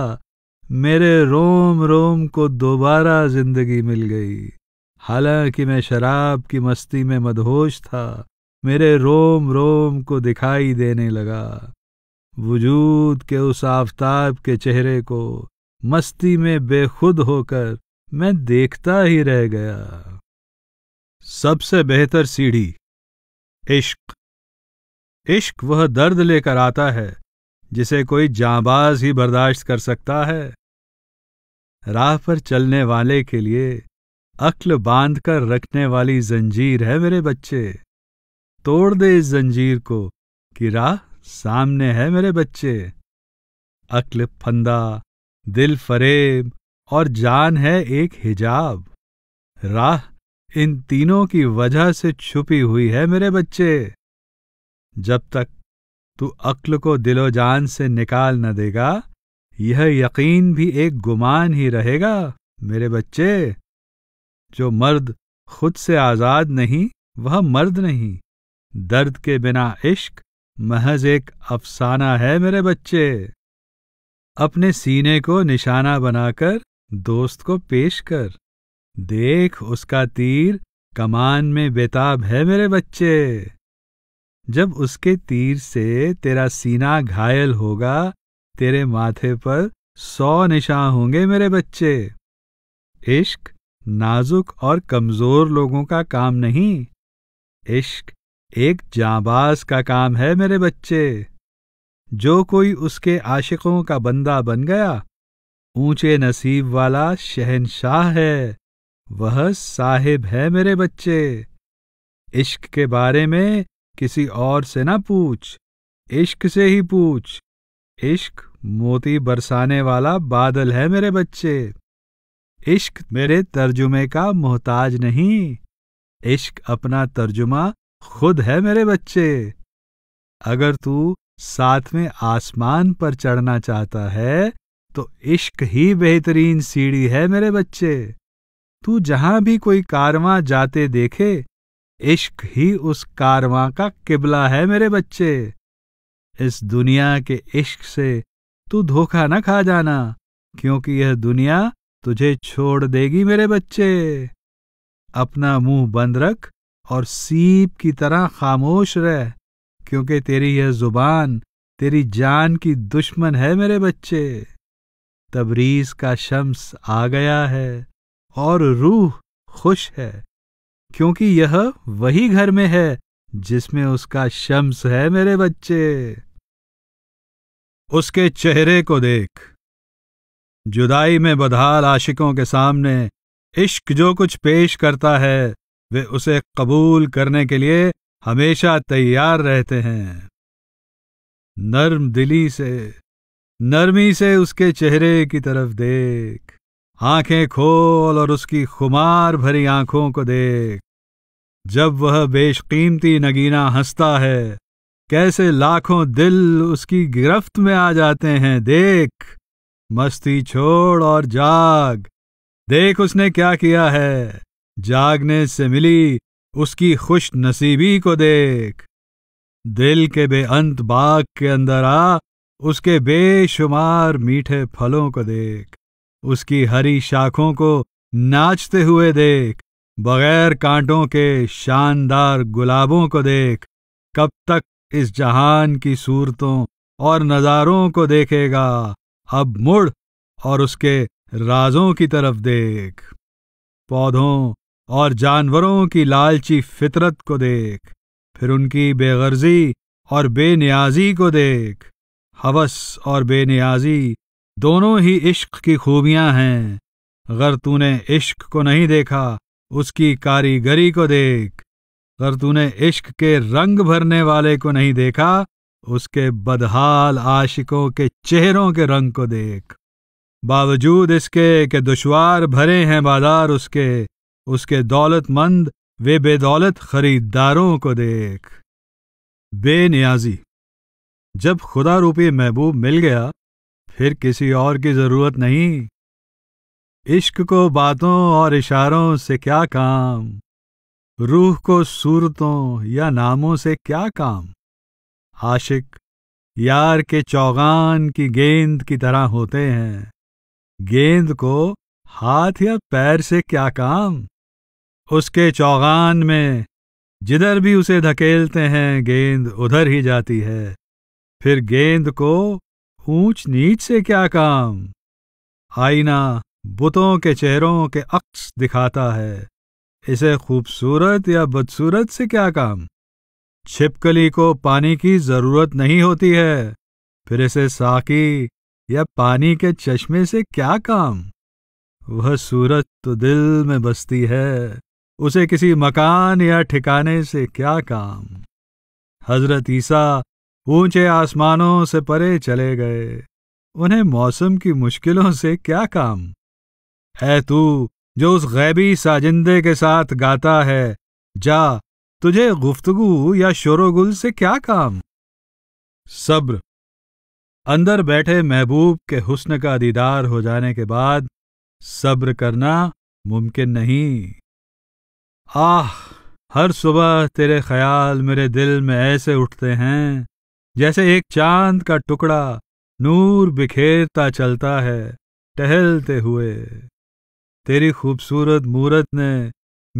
मेरे रोम रोम को दोबारा जिंदगी मिल गई हालांकि मैं शराब की मस्ती में मदहोश था मेरे रोम रोम को दिखाई देने लगा वजूद के उस आफताब के चेहरे को मस्ती में बेखुद होकर मैं देखता ही रह गया सबसे बेहतर सीढ़ी इश्क इश्क वह दर्द लेकर आता है जिसे कोई जांबाज ही बर्दाश्त कर सकता है राह पर चलने वाले के लिए अक्ल बांध कर रखने वाली जंजीर है मेरे बच्चे तोड़ दे इस जंजीर को कि राह सामने है मेरे बच्चे अक्ल फंदा दिल फरेब और जान है एक हिजाब राह इन तीनों की वजह से छुपी हुई है मेरे बच्चे जब तक तू अक्ल को दिलो जान से निकाल न देगा यह यकीन भी एक गुमान ही रहेगा मेरे बच्चे जो मर्द खुद से आज़ाद नहीं वह मर्द नहीं दर्द के बिना इश्क महज एक अफसाना है मेरे बच्चे अपने सीने को निशाना बनाकर दोस्त को पेश कर देख उसका तीर कमान में बेताब है मेरे बच्चे जब उसके तीर से तेरा सीना घायल होगा तेरे माथे पर सौ निशान होंगे मेरे बच्चे इश्क नाजुक और कमजोर लोगों का काम नहीं इश्क एक जाबाज का काम है मेरे बच्चे जो कोई उसके आशिकों का बंदा बन गया ऊंचे नसीब वाला शहनशाह है वह साहिब है मेरे बच्चे इश्क के बारे में किसी और से ना पूछ इश्क से ही पूछ इश्क मोती बरसाने वाला बादल है मेरे बच्चे इश्क मेरे तर्जुमे का मोहताज नहीं इश्क अपना तर्जुमा खुद है मेरे बच्चे अगर तू में आसमान पर चढ़ना चाहता है तो इश्क ही बेहतरीन सीढ़ी है मेरे बच्चे तू जहां भी कोई कारवां जाते देखे इश्क ही उस कारवां का किबला है मेरे बच्चे इस दुनिया के इश्क से तू धोखा न खा जाना क्योंकि यह दुनिया तुझे छोड़ देगी मेरे बच्चे अपना मुंह बंद रख और सीप की तरह खामोश रह क्योंकि तेरी यह जुबान तेरी जान की दुश्मन है मेरे बच्चे तबरीज का शम्स आ गया है और रूह खुश है क्योंकि यह वही घर में है जिसमें उसका शम्स है मेरे बच्चे उसके चेहरे को देख जुदाई में बदहाल आशिकों के सामने इश्क जो कुछ पेश करता है वे उसे कबूल करने के लिए हमेशा तैयार रहते हैं नर्म दिली से नरमी से उसके चेहरे की तरफ देख आंखें खोल और उसकी खुमार भरी आंखों को देख जब वह बेशकीमती नगीना हंसता है कैसे लाखों दिल उसकी गिरफ्त में आ जाते हैं देख मस्ती छोड़ और जाग देख उसने क्या किया है जागने से मिली उसकी खुश नसीबी को देख दिल के बेअंत बाग के अंदर आ उसके बेशुमार मीठे फलों को देख उसकी हरी शाखों को नाचते हुए देख बगैर कांटों के शानदार गुलाबों को देख कब तक इस जहान की सूरतों और नज़ारों को देखेगा अब मुड़ और उसके राजों की तरफ देख पौधों और जानवरों की लालची फितरत को देख फिर उनकी बेगर्जी और बेनियाजी को देख हवस और बेनियाजी दोनों ही इश्क की खूबियां हैं अगर तूने इश्क को नहीं देखा उसकी कारीगरी को देख अगर तूने इश्क के रंग भरने वाले को नहीं देखा उसके बदहाल आशिकों के चेहरों के रंग को देख बावजूद इसके के दुश्वार भरे हैं बाजार उसके उसके दौलतमंद वे बेदौलत खरीदारों को देख बेनियाजी जब खुदा रूपी महबूब मिल गया फिर किसी और की जरूरत नहीं इश्क को बातों और इशारों से क्या काम रूह को सूरतों या नामों से क्या काम आशिक यार के चौगान की गेंद की तरह होते हैं गेंद को हाथ या पैर से क्या काम उसके चौगान में जिधर भी उसे धकेलते हैं गेंद उधर ही जाती है फिर गेंद को ऊंच नीच से क्या काम आईना बुतों के चेहरों के अक्स दिखाता है इसे खूबसूरत या बदसूरत से क्या काम छिपकली को पानी की जरूरत नहीं होती है फिर इसे साकी या पानी के चश्मे से क्या काम वह सूरत तो दिल में बसती है उसे किसी मकान या ठिकाने से क्या काम हजरत ईसा ऊंचे आसमानों से परे चले गए उन्हें मौसम की मुश्किलों से क्या काम है तू जो उस गैबी साजिंदे के साथ गाता है जा तुझे गुफ्तगु या शोरोगुल से क्या काम सब्र अंदर बैठे महबूब के हुस्न का दीदार हो जाने के बाद सब्र करना मुमकिन नहीं आह हर सुबह तेरे ख्याल मेरे दिल में ऐसे उठते हैं जैसे एक चांद का टुकड़ा नूर बिखेरता चलता है टहलते हुए तेरी खूबसूरत मूरत ने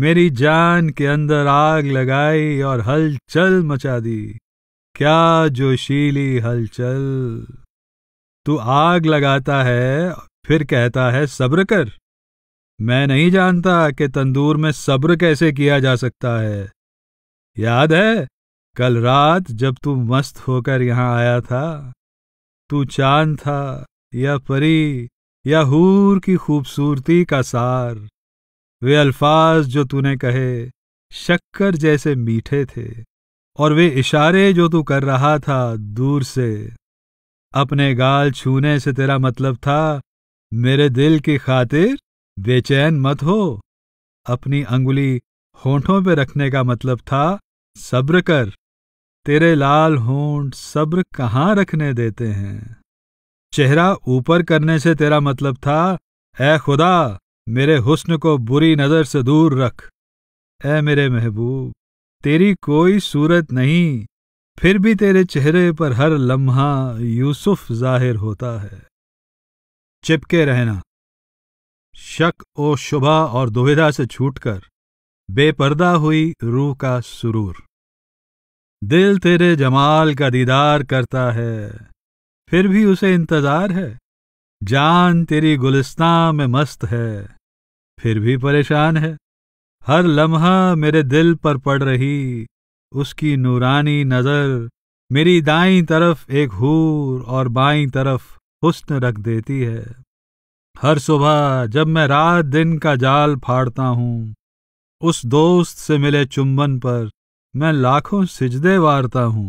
मेरी जान के अंदर आग लगाई और हलचल मचा दी क्या जोशीली हलचल तू आग लगाता है फिर कहता है सब्र कर मैं नहीं जानता कि तंदूर में सब्र कैसे किया जा सकता है याद है कल रात जब तू मस्त होकर यहाँ आया था तू चांद था या परी या हूर की खूबसूरती का सार वे अल्फाज जो तूने कहे शक्कर जैसे मीठे थे और वे इशारे जो तू कर रहा था दूर से अपने गाल छूने से तेरा मतलब था मेरे दिल की खातिर बेचैन मत हो अपनी अंगुली होठों पे रखने का मतलब था सब्र कर तेरे लाल होंठ सब्र कहाँ रखने देते हैं चेहरा ऊपर करने से तेरा मतलब था ए खुदा मेरे हुस्न को बुरी नज़र से दूर रख ए मेरे महबूब तेरी कोई सूरत नहीं फिर भी तेरे चेहरे पर हर लम्हा यूसुफ जाहिर होता है चिपके रहना शक ओ शुभा और दुविधा से छूटकर बेपर्दा हुई रूह का सुरूर दिल तेरे जमाल का दीदार करता है फिर भी उसे इंतजार है जान तेरी गुलिस्तां में मस्त है फिर भी परेशान है हर लम्हा मेरे दिल पर पड़ रही उसकी नूरानी नजर मेरी दाई तरफ एक हूर और बाई तरफ हुस्न रख देती है हर सुबह जब मैं रात दिन का जाल फाड़ता हूं उस दोस्त से मिले चुंबन पर मैं लाखों सिजदे वारता हूं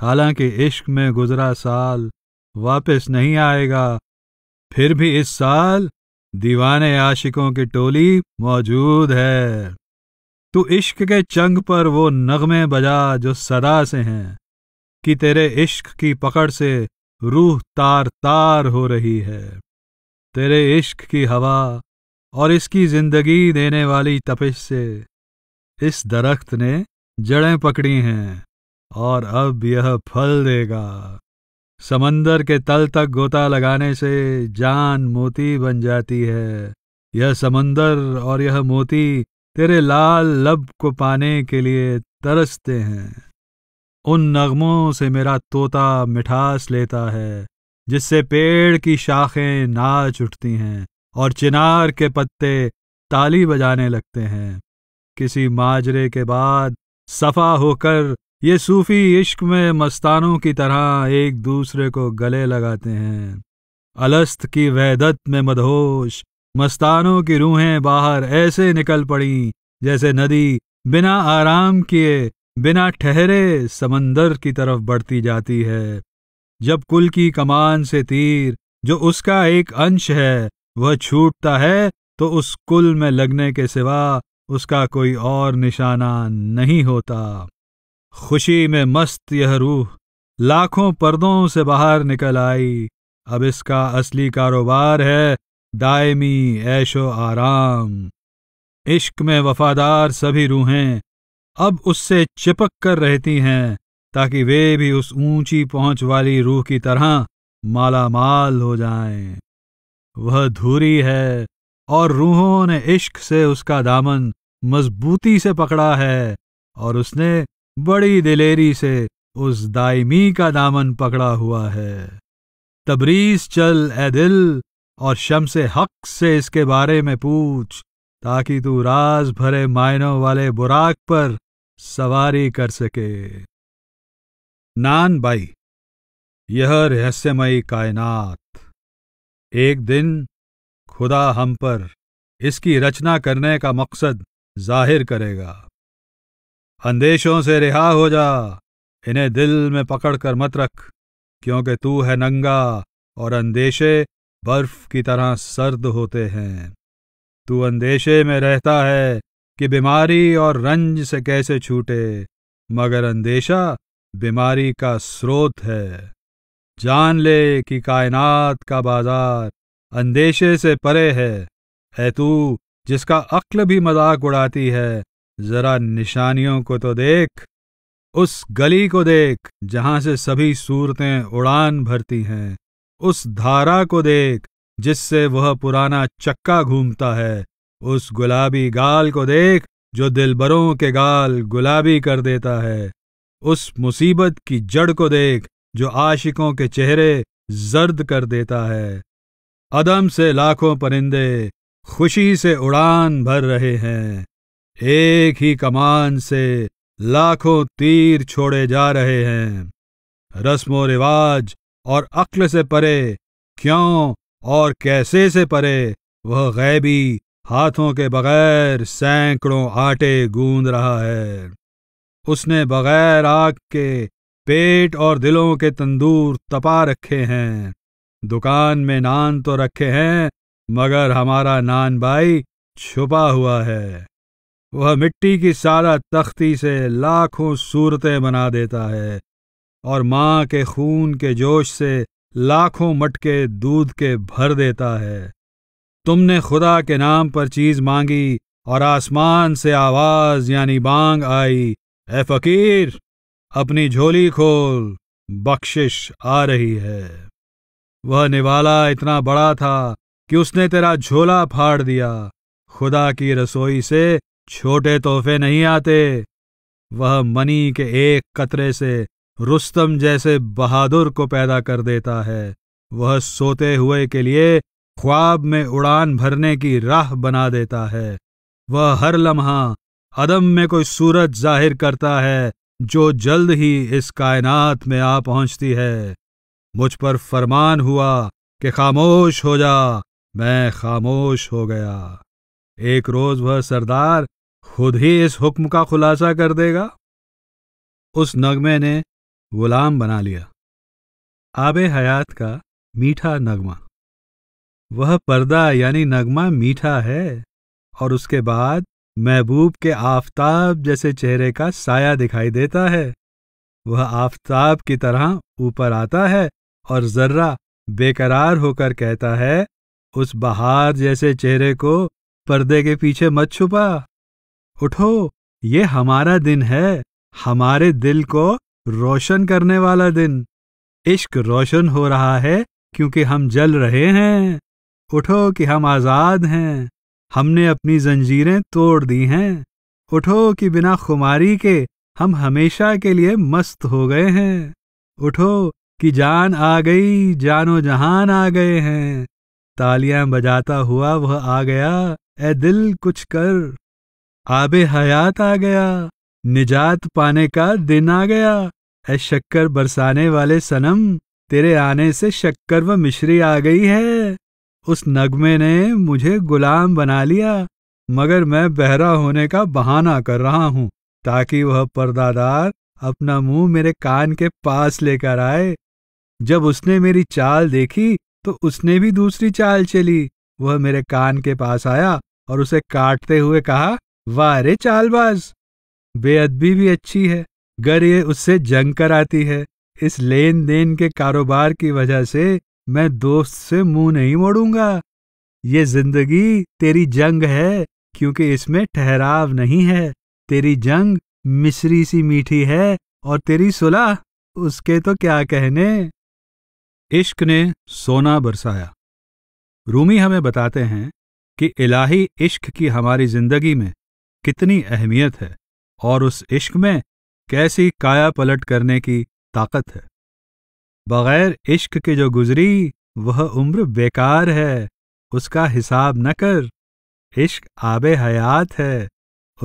हालांकि इश्क में गुजरा साल वापस नहीं आएगा फिर भी इस साल दीवाने आशिकों की टोली मौजूद है तू इश्क के चंग पर वो नगमे बजा जो सदा से हैं कि तेरे इश्क की पकड़ से रूह तार तार हो रही है तेरे इश्क की हवा और इसकी जिंदगी देने वाली तपिश से इस दरख्त ने जड़ें पकड़ी हैं और अब यह फल देगा समंदर के तल तक गोता लगाने से जान मोती बन जाती है यह समंदर और यह मोती तेरे लाल लब को पाने के लिए तरसते हैं उन नगमों से मेरा तोता मिठास लेता है जिससे पेड़ की शाखें नाच उठती हैं और चिनार के पत्ते ताली बजाने लगते हैं किसी माजरे के बाद सफा होकर ये सूफी इश्क में मस्तानों की तरह एक दूसरे को गले लगाते हैं अलस्त की वहदत में मदहोश मस्तानों की रूहें बाहर ऐसे निकल पड़ी जैसे नदी बिना आराम किए बिना ठहरे समंदर की तरफ बढ़ती जाती है जब कुल की कमान से तीर जो उसका एक अंश है वह छूटता है तो उस कुल में लगने के सिवा उसका कोई और निशाना नहीं होता खुशी में मस्त यह रूह लाखों पर्दों से बाहर निकल आई अब इसका असली कारोबार है दायमी ऐशो आराम इश्क में वफादार सभी रूहें अब उससे चिपक कर रहती हैं ताकि वे भी उस ऊंची पहुंच वाली रूह की तरह मालामाल हो जाएं। वह धूरी है और रूहों ने इश्क से उसका दामन मजबूती से पकड़ा है और उसने बड़ी दिलेरी से उस दायमी का दामन पकड़ा हुआ है तबरीज चल ए दिल और शम्स हक से इसके बारे में पूछ ताकि तू राज भरे मायनों वाले बुराक पर सवारी कर सके नान बाई यह रहस्यमयी कायनात एक दिन खुदा हम पर इसकी रचना करने का मकसद जाहिर करेगा अंदेशों से रिहा हो जा इन्हें दिल में पकड़ कर मत रख क्योंकि तू है नंगा और अंदेशे बर्फ की तरह सर्द होते हैं तू अंदेशे में रहता है कि बीमारी और रंज से कैसे छूटे मगर अंदेशा बीमारी का स्रोत है जान ले कि कायनात का बाजार अंदेशे से परे है है तू जिसका अक्ल भी मजाक उड़ाती है जरा निशानियों को तो देख उस गली को देख जहां से सभी सूरतें उड़ान भरती हैं उस धारा को देख जिससे वह पुराना चक्का घूमता है उस गुलाबी गाल को देख जो दिलबरों के गाल गुलाबी कर देता है उस मुसीबत की जड़ को देख जो आशिकों के चेहरे जर्द कर देता है अदम से लाखों परिंदे खुशी से उड़ान भर रहे हैं एक ही कमान से लाखों तीर छोड़े जा रहे हैं रस्म रिवाज और अक्ल से परे क्यों और कैसे से परे वह गैबी हाथों के बगैर सैकड़ों आटे गूंद रहा है उसने बगैर आग के पेट और दिलों के तंदूर तपा रखे हैं दुकान में नान तो रखे हैं मगर हमारा नान भाई छुपा हुआ है वह मिट्टी की सारा तख्ती से लाखों सूरतें बना देता है और माँ के खून के जोश से लाखों मटके दूध के भर देता है तुमने खुदा के नाम पर चीज मांगी और आसमान से आवाज यानी बांग आई ए फकीर अपनी झोली खोल बख्शिश आ रही है वह निवाला इतना बड़ा था कि उसने तेरा झोला फाड़ दिया खुदा की रसोई से छोटे तोहफे नहीं आते वह मनी के एक कतरे से रुस्तम जैसे बहादुर को पैदा कर देता है वह सोते हुए के लिए ख्वाब में उड़ान भरने की राह बना देता है वह हर लम्हा अदम में कोई सूरज जाहिर करता है जो जल्द ही इस कायनात में आ पहुंचती है मुझ पर फरमान हुआ कि खामोश हो जा मैं खामोश हो गया एक रोज वह सरदार खुद ही इस हुक्म का खुलासा कर देगा उस नगमे ने गुलाम बना लिया आब हयात का मीठा नगमा वह पर्दा यानी नगमा मीठा है और उसके बाद महबूब के आफताब जैसे चेहरे का साया दिखाई देता है वह आफताब की तरह ऊपर आता है और जर्रा बेकरार होकर कहता है उस बहार जैसे चेहरे को पर्दे के पीछे मत छुपा उठो ये हमारा दिन है हमारे दिल को रोशन करने वाला दिन इश्क रोशन हो रहा है क्योंकि हम जल रहे हैं उठो कि हम आज़ाद हैं हमने अपनी जंजीरें तोड़ दी हैं उठो कि बिना खुमारी के हम हमेशा के लिए मस्त हो गए हैं उठो कि जान आ गई जानो जहान आ गए हैं तालियां बजाता हुआ वह आ गया ए दिल कुछ कर आबे हयात आ गया निजात पाने का दिन आ गया ऐ शक्कर बरसाने वाले सनम तेरे आने से शक्कर व मिश्री आ गई है उस नगमे ने मुझे गुलाम बना लिया मगर मैं बहरा होने का बहाना कर रहा हूँ ताकि वह पर्दादार अपना मुंह मेरे कान के पास लेकर आए जब उसने मेरी चाल देखी तो उसने भी दूसरी चाल चली वह मेरे कान के पास आया और उसे काटते हुए कहा वाह रे चालबाज बेअदबी भी अच्छी है गर ये उससे जंग कराती है इस लेन देन के कारोबार की वजह से मैं दोस्त से मुंह नहीं मोड़ूंगा ये जिंदगी तेरी जंग है क्योंकि इसमें ठहराव नहीं है तेरी जंग मिश्री सी मीठी है और तेरी सुलह उसके तो क्या कहने इश्क ने सोना बरसाया रूमी हमें बताते हैं कि इलाही इश्क की हमारी जिंदगी में कितनी अहमियत है और उस इश्क में कैसी काया पलट करने की ताकत है बगैर इश्क के जो गुजरी वह उम्र बेकार है उसका हिसाब न कर इश्क आबे हयात है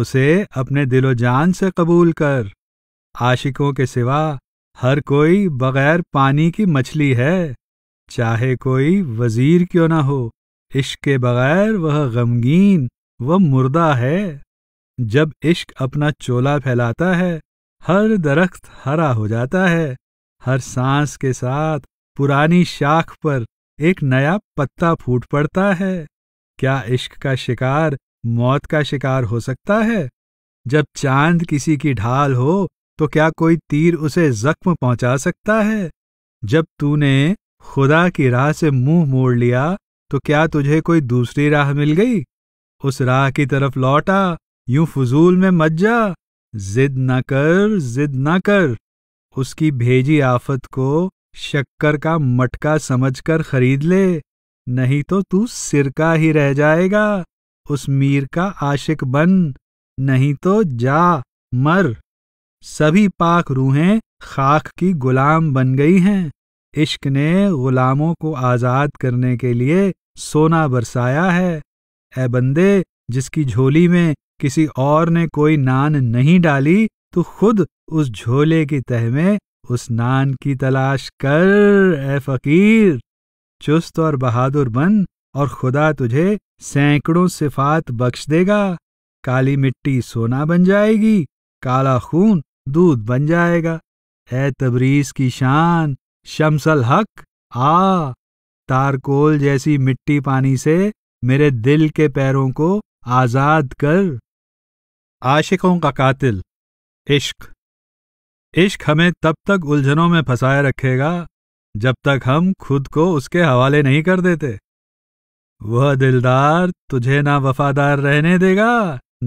उसे अपने दिलो जान से कबूल कर आशिकों के सिवा हर कोई बगैर पानी की मछली है चाहे कोई वजीर क्यों ना हो इश्क के बगैर वह गमगीन व मुर्दा है जब इश्क अपना चोला फैलाता है हर दरख्त हरा हो जाता है हर सांस के साथ पुरानी शाख पर एक नया पत्ता फूट पड़ता है क्या इश्क का शिकार मौत का शिकार हो सकता है जब चांद किसी की ढाल हो तो क्या कोई तीर उसे जख्म पहुंचा सकता है जब तूने खुदा की राह से मुंह मोड़ लिया तो क्या तुझे कोई दूसरी राह मिल गई उस राह की तरफ लौटा यूं फजूल में मत जा जिद ना कर जिद ना कर उसकी भेजी आफत को शक्कर का मटका समझकर खरीद ले नहीं तो तू सिरका ही रह जाएगा उस मीर का आशिक बन नहीं तो जा मर सभी पाक रूहें खाक की गुलाम बन गई हैं इश्क ने गुलामों को आज़ाद करने के लिए सोना बरसाया है ए बंदे जिसकी झोली में किसी और ने कोई नान नहीं डाली तो खुद उस झोले की तह में उस नान की तलाश कर ए फकीर चुस्त और बहादुर बन और खुदा तुझे सैकड़ों सिफात बख्श देगा काली मिट्टी सोना बन जाएगी काला खून दूध बन जाएगा है तबरीज की शान शमसल हक आ तारकोल जैसी मिट्टी पानी से मेरे दिल के पैरों को आजाद कर आशिकों का कातिल इश्क इश्क हमें तब तक उलझनों में फंसाए रखेगा जब तक हम खुद को उसके हवाले नहीं कर देते वह दिलदार तुझे ना वफादार रहने देगा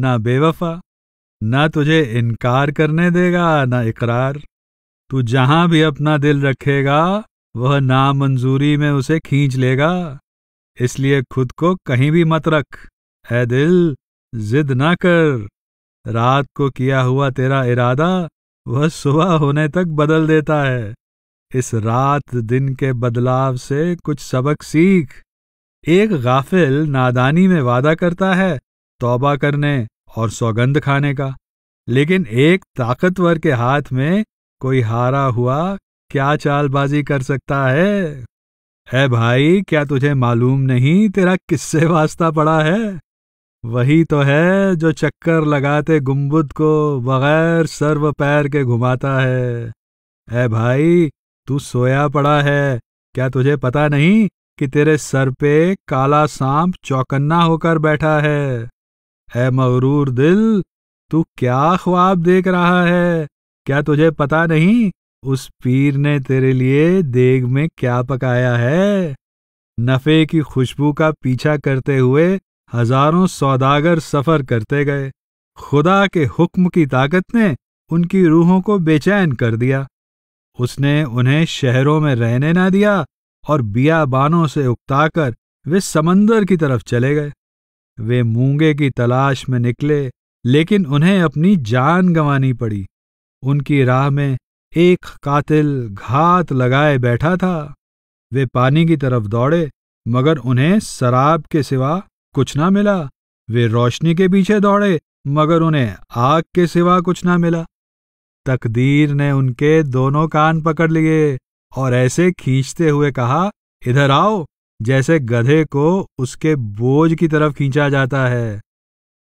ना बेवफा ना तुझे इनकार करने देगा ना इकरार तू जहां भी अपना दिल रखेगा वह नामंजूरी में उसे खींच लेगा इसलिए खुद को कहीं भी मत रख ए दिल जिद ना कर रात को किया हुआ तेरा इरादा वह सुबह होने तक बदल देता है इस रात दिन के बदलाव से कुछ सबक सीख एक गाफिल नादानी में वादा करता है तौबा करने और सौगंध खाने का लेकिन एक ताकतवर के हाथ में कोई हारा हुआ क्या चालबाजी कर सकता है है भाई क्या तुझे मालूम नहीं तेरा किससे वास्ता पड़ा है वही तो है जो चक्कर लगाते गुम्बुद को बगैर सर्व पैर के घुमाता है ए भाई तू सोया पड़ा है क्या तुझे पता नहीं कि तेरे सर पे काला सांप चौकन्ना होकर बैठा है ए मगरूर दिल तू क्या ख्वाब देख रहा है क्या तुझे पता नहीं उस पीर ने तेरे लिए देग में क्या पकाया है नफे की खुशबू का पीछा करते हुए हजारों सौदागर सफर करते गए खुदा के हुक्म की ताकत ने उनकी रूहों को बेचैन कर दिया उसने उन्हें शहरों में रहने ना दिया और बियाबानों से उकताकर वे समंदर की तरफ चले गए वे मूंगे की तलाश में निकले लेकिन उन्हें अपनी जान गंवानी पड़ी उनकी राह में एक कातिल घात लगाए बैठा था वे पानी की तरफ दौड़े मगर उन्हें शराब के सिवा कुछ ना मिला वे रोशनी के पीछे दौड़े मगर उन्हें आग के सिवा कुछ ना मिला तकदीर ने उनके दोनों कान पकड़ लिए और ऐसे खींचते हुए कहा इधर आओ जैसे गधे को उसके बोझ की तरफ खींचा जाता है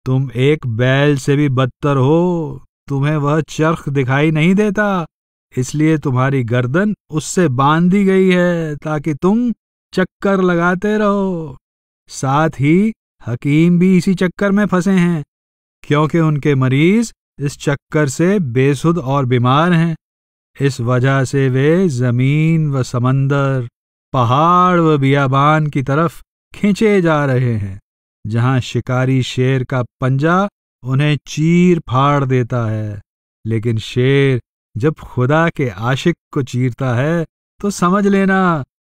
तुम एक बैल से भी बदतर हो तुम्हें वह चरख दिखाई नहीं देता इसलिए तुम्हारी गर्दन उससे बांध दी गई है ताकि तुम चक्कर लगाते रहो साथ ही हकीम भी इसी चक्कर में फंसे हैं क्योंकि उनके मरीज इस चक्कर से बेसुध और बीमार हैं इस वजह से वे जमीन व समंदर पहाड़ व बियाबान की तरफ खींचे जा रहे हैं जहां शिकारी शेर का पंजा उन्हें चीर फाड़ देता है लेकिन शेर जब खुदा के आशिक को चीरता है तो समझ लेना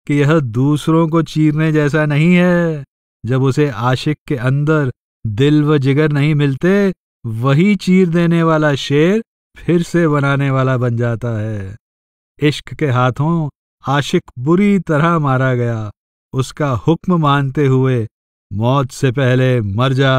कि यह दूसरों को चीरने जैसा नहीं है जब उसे आशिक के अंदर दिल व जिगर नहीं मिलते वही चीर देने वाला शेर फिर से बनाने वाला बन जाता है इश्क के हाथों आशिक बुरी तरह मारा गया उसका हुक्म मानते हुए मौत से पहले मर जा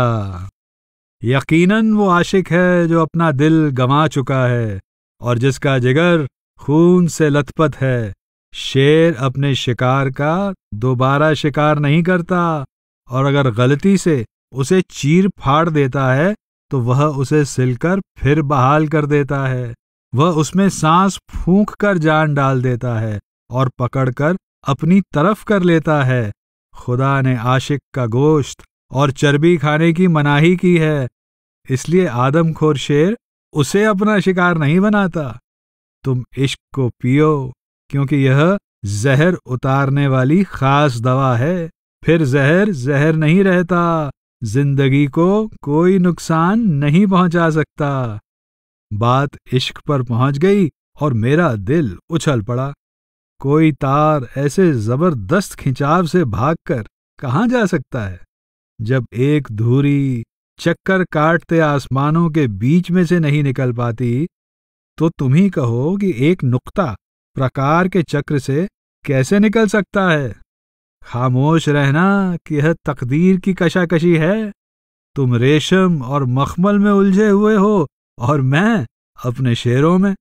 यकीनन वो आशिक है जो अपना दिल गंवा चुका है और जिसका जिगर खून से लथपथ है शेर अपने शिकार का दोबारा शिकार नहीं करता और अगर गलती से उसे चीर फाड़ देता है तो वह उसे सिलकर फिर बहाल कर देता है वह उसमें सांस फूंक कर जान डाल देता है और पकड़कर अपनी तरफ कर लेता है खुदा ने आशिक का गोश्त और चर्बी खाने की मनाही की है इसलिए आदमखोर शेर उसे अपना शिकार नहीं बनाता तुम इश्क को पियो क्योंकि यह जहर उतारने वाली खास दवा है फिर जहर जहर नहीं रहता जिंदगी को कोई नुकसान नहीं पहुंचा सकता बात इश्क पर पहुंच गई और मेरा दिल उछल पड़ा कोई तार ऐसे जबरदस्त खिंचाव से भागकर कहाँ जा सकता है जब एक धूरी चक्कर काटते आसमानों के बीच में से नहीं निकल पाती तो तुम ही कहो कि एक नुक्ता प्रकार के चक्र से कैसे निकल सकता है खामोश रहना कि यह तकदीर की कशाकशी है तुम रेशम और मखमल में उलझे हुए हो और मैं अपने शेरों में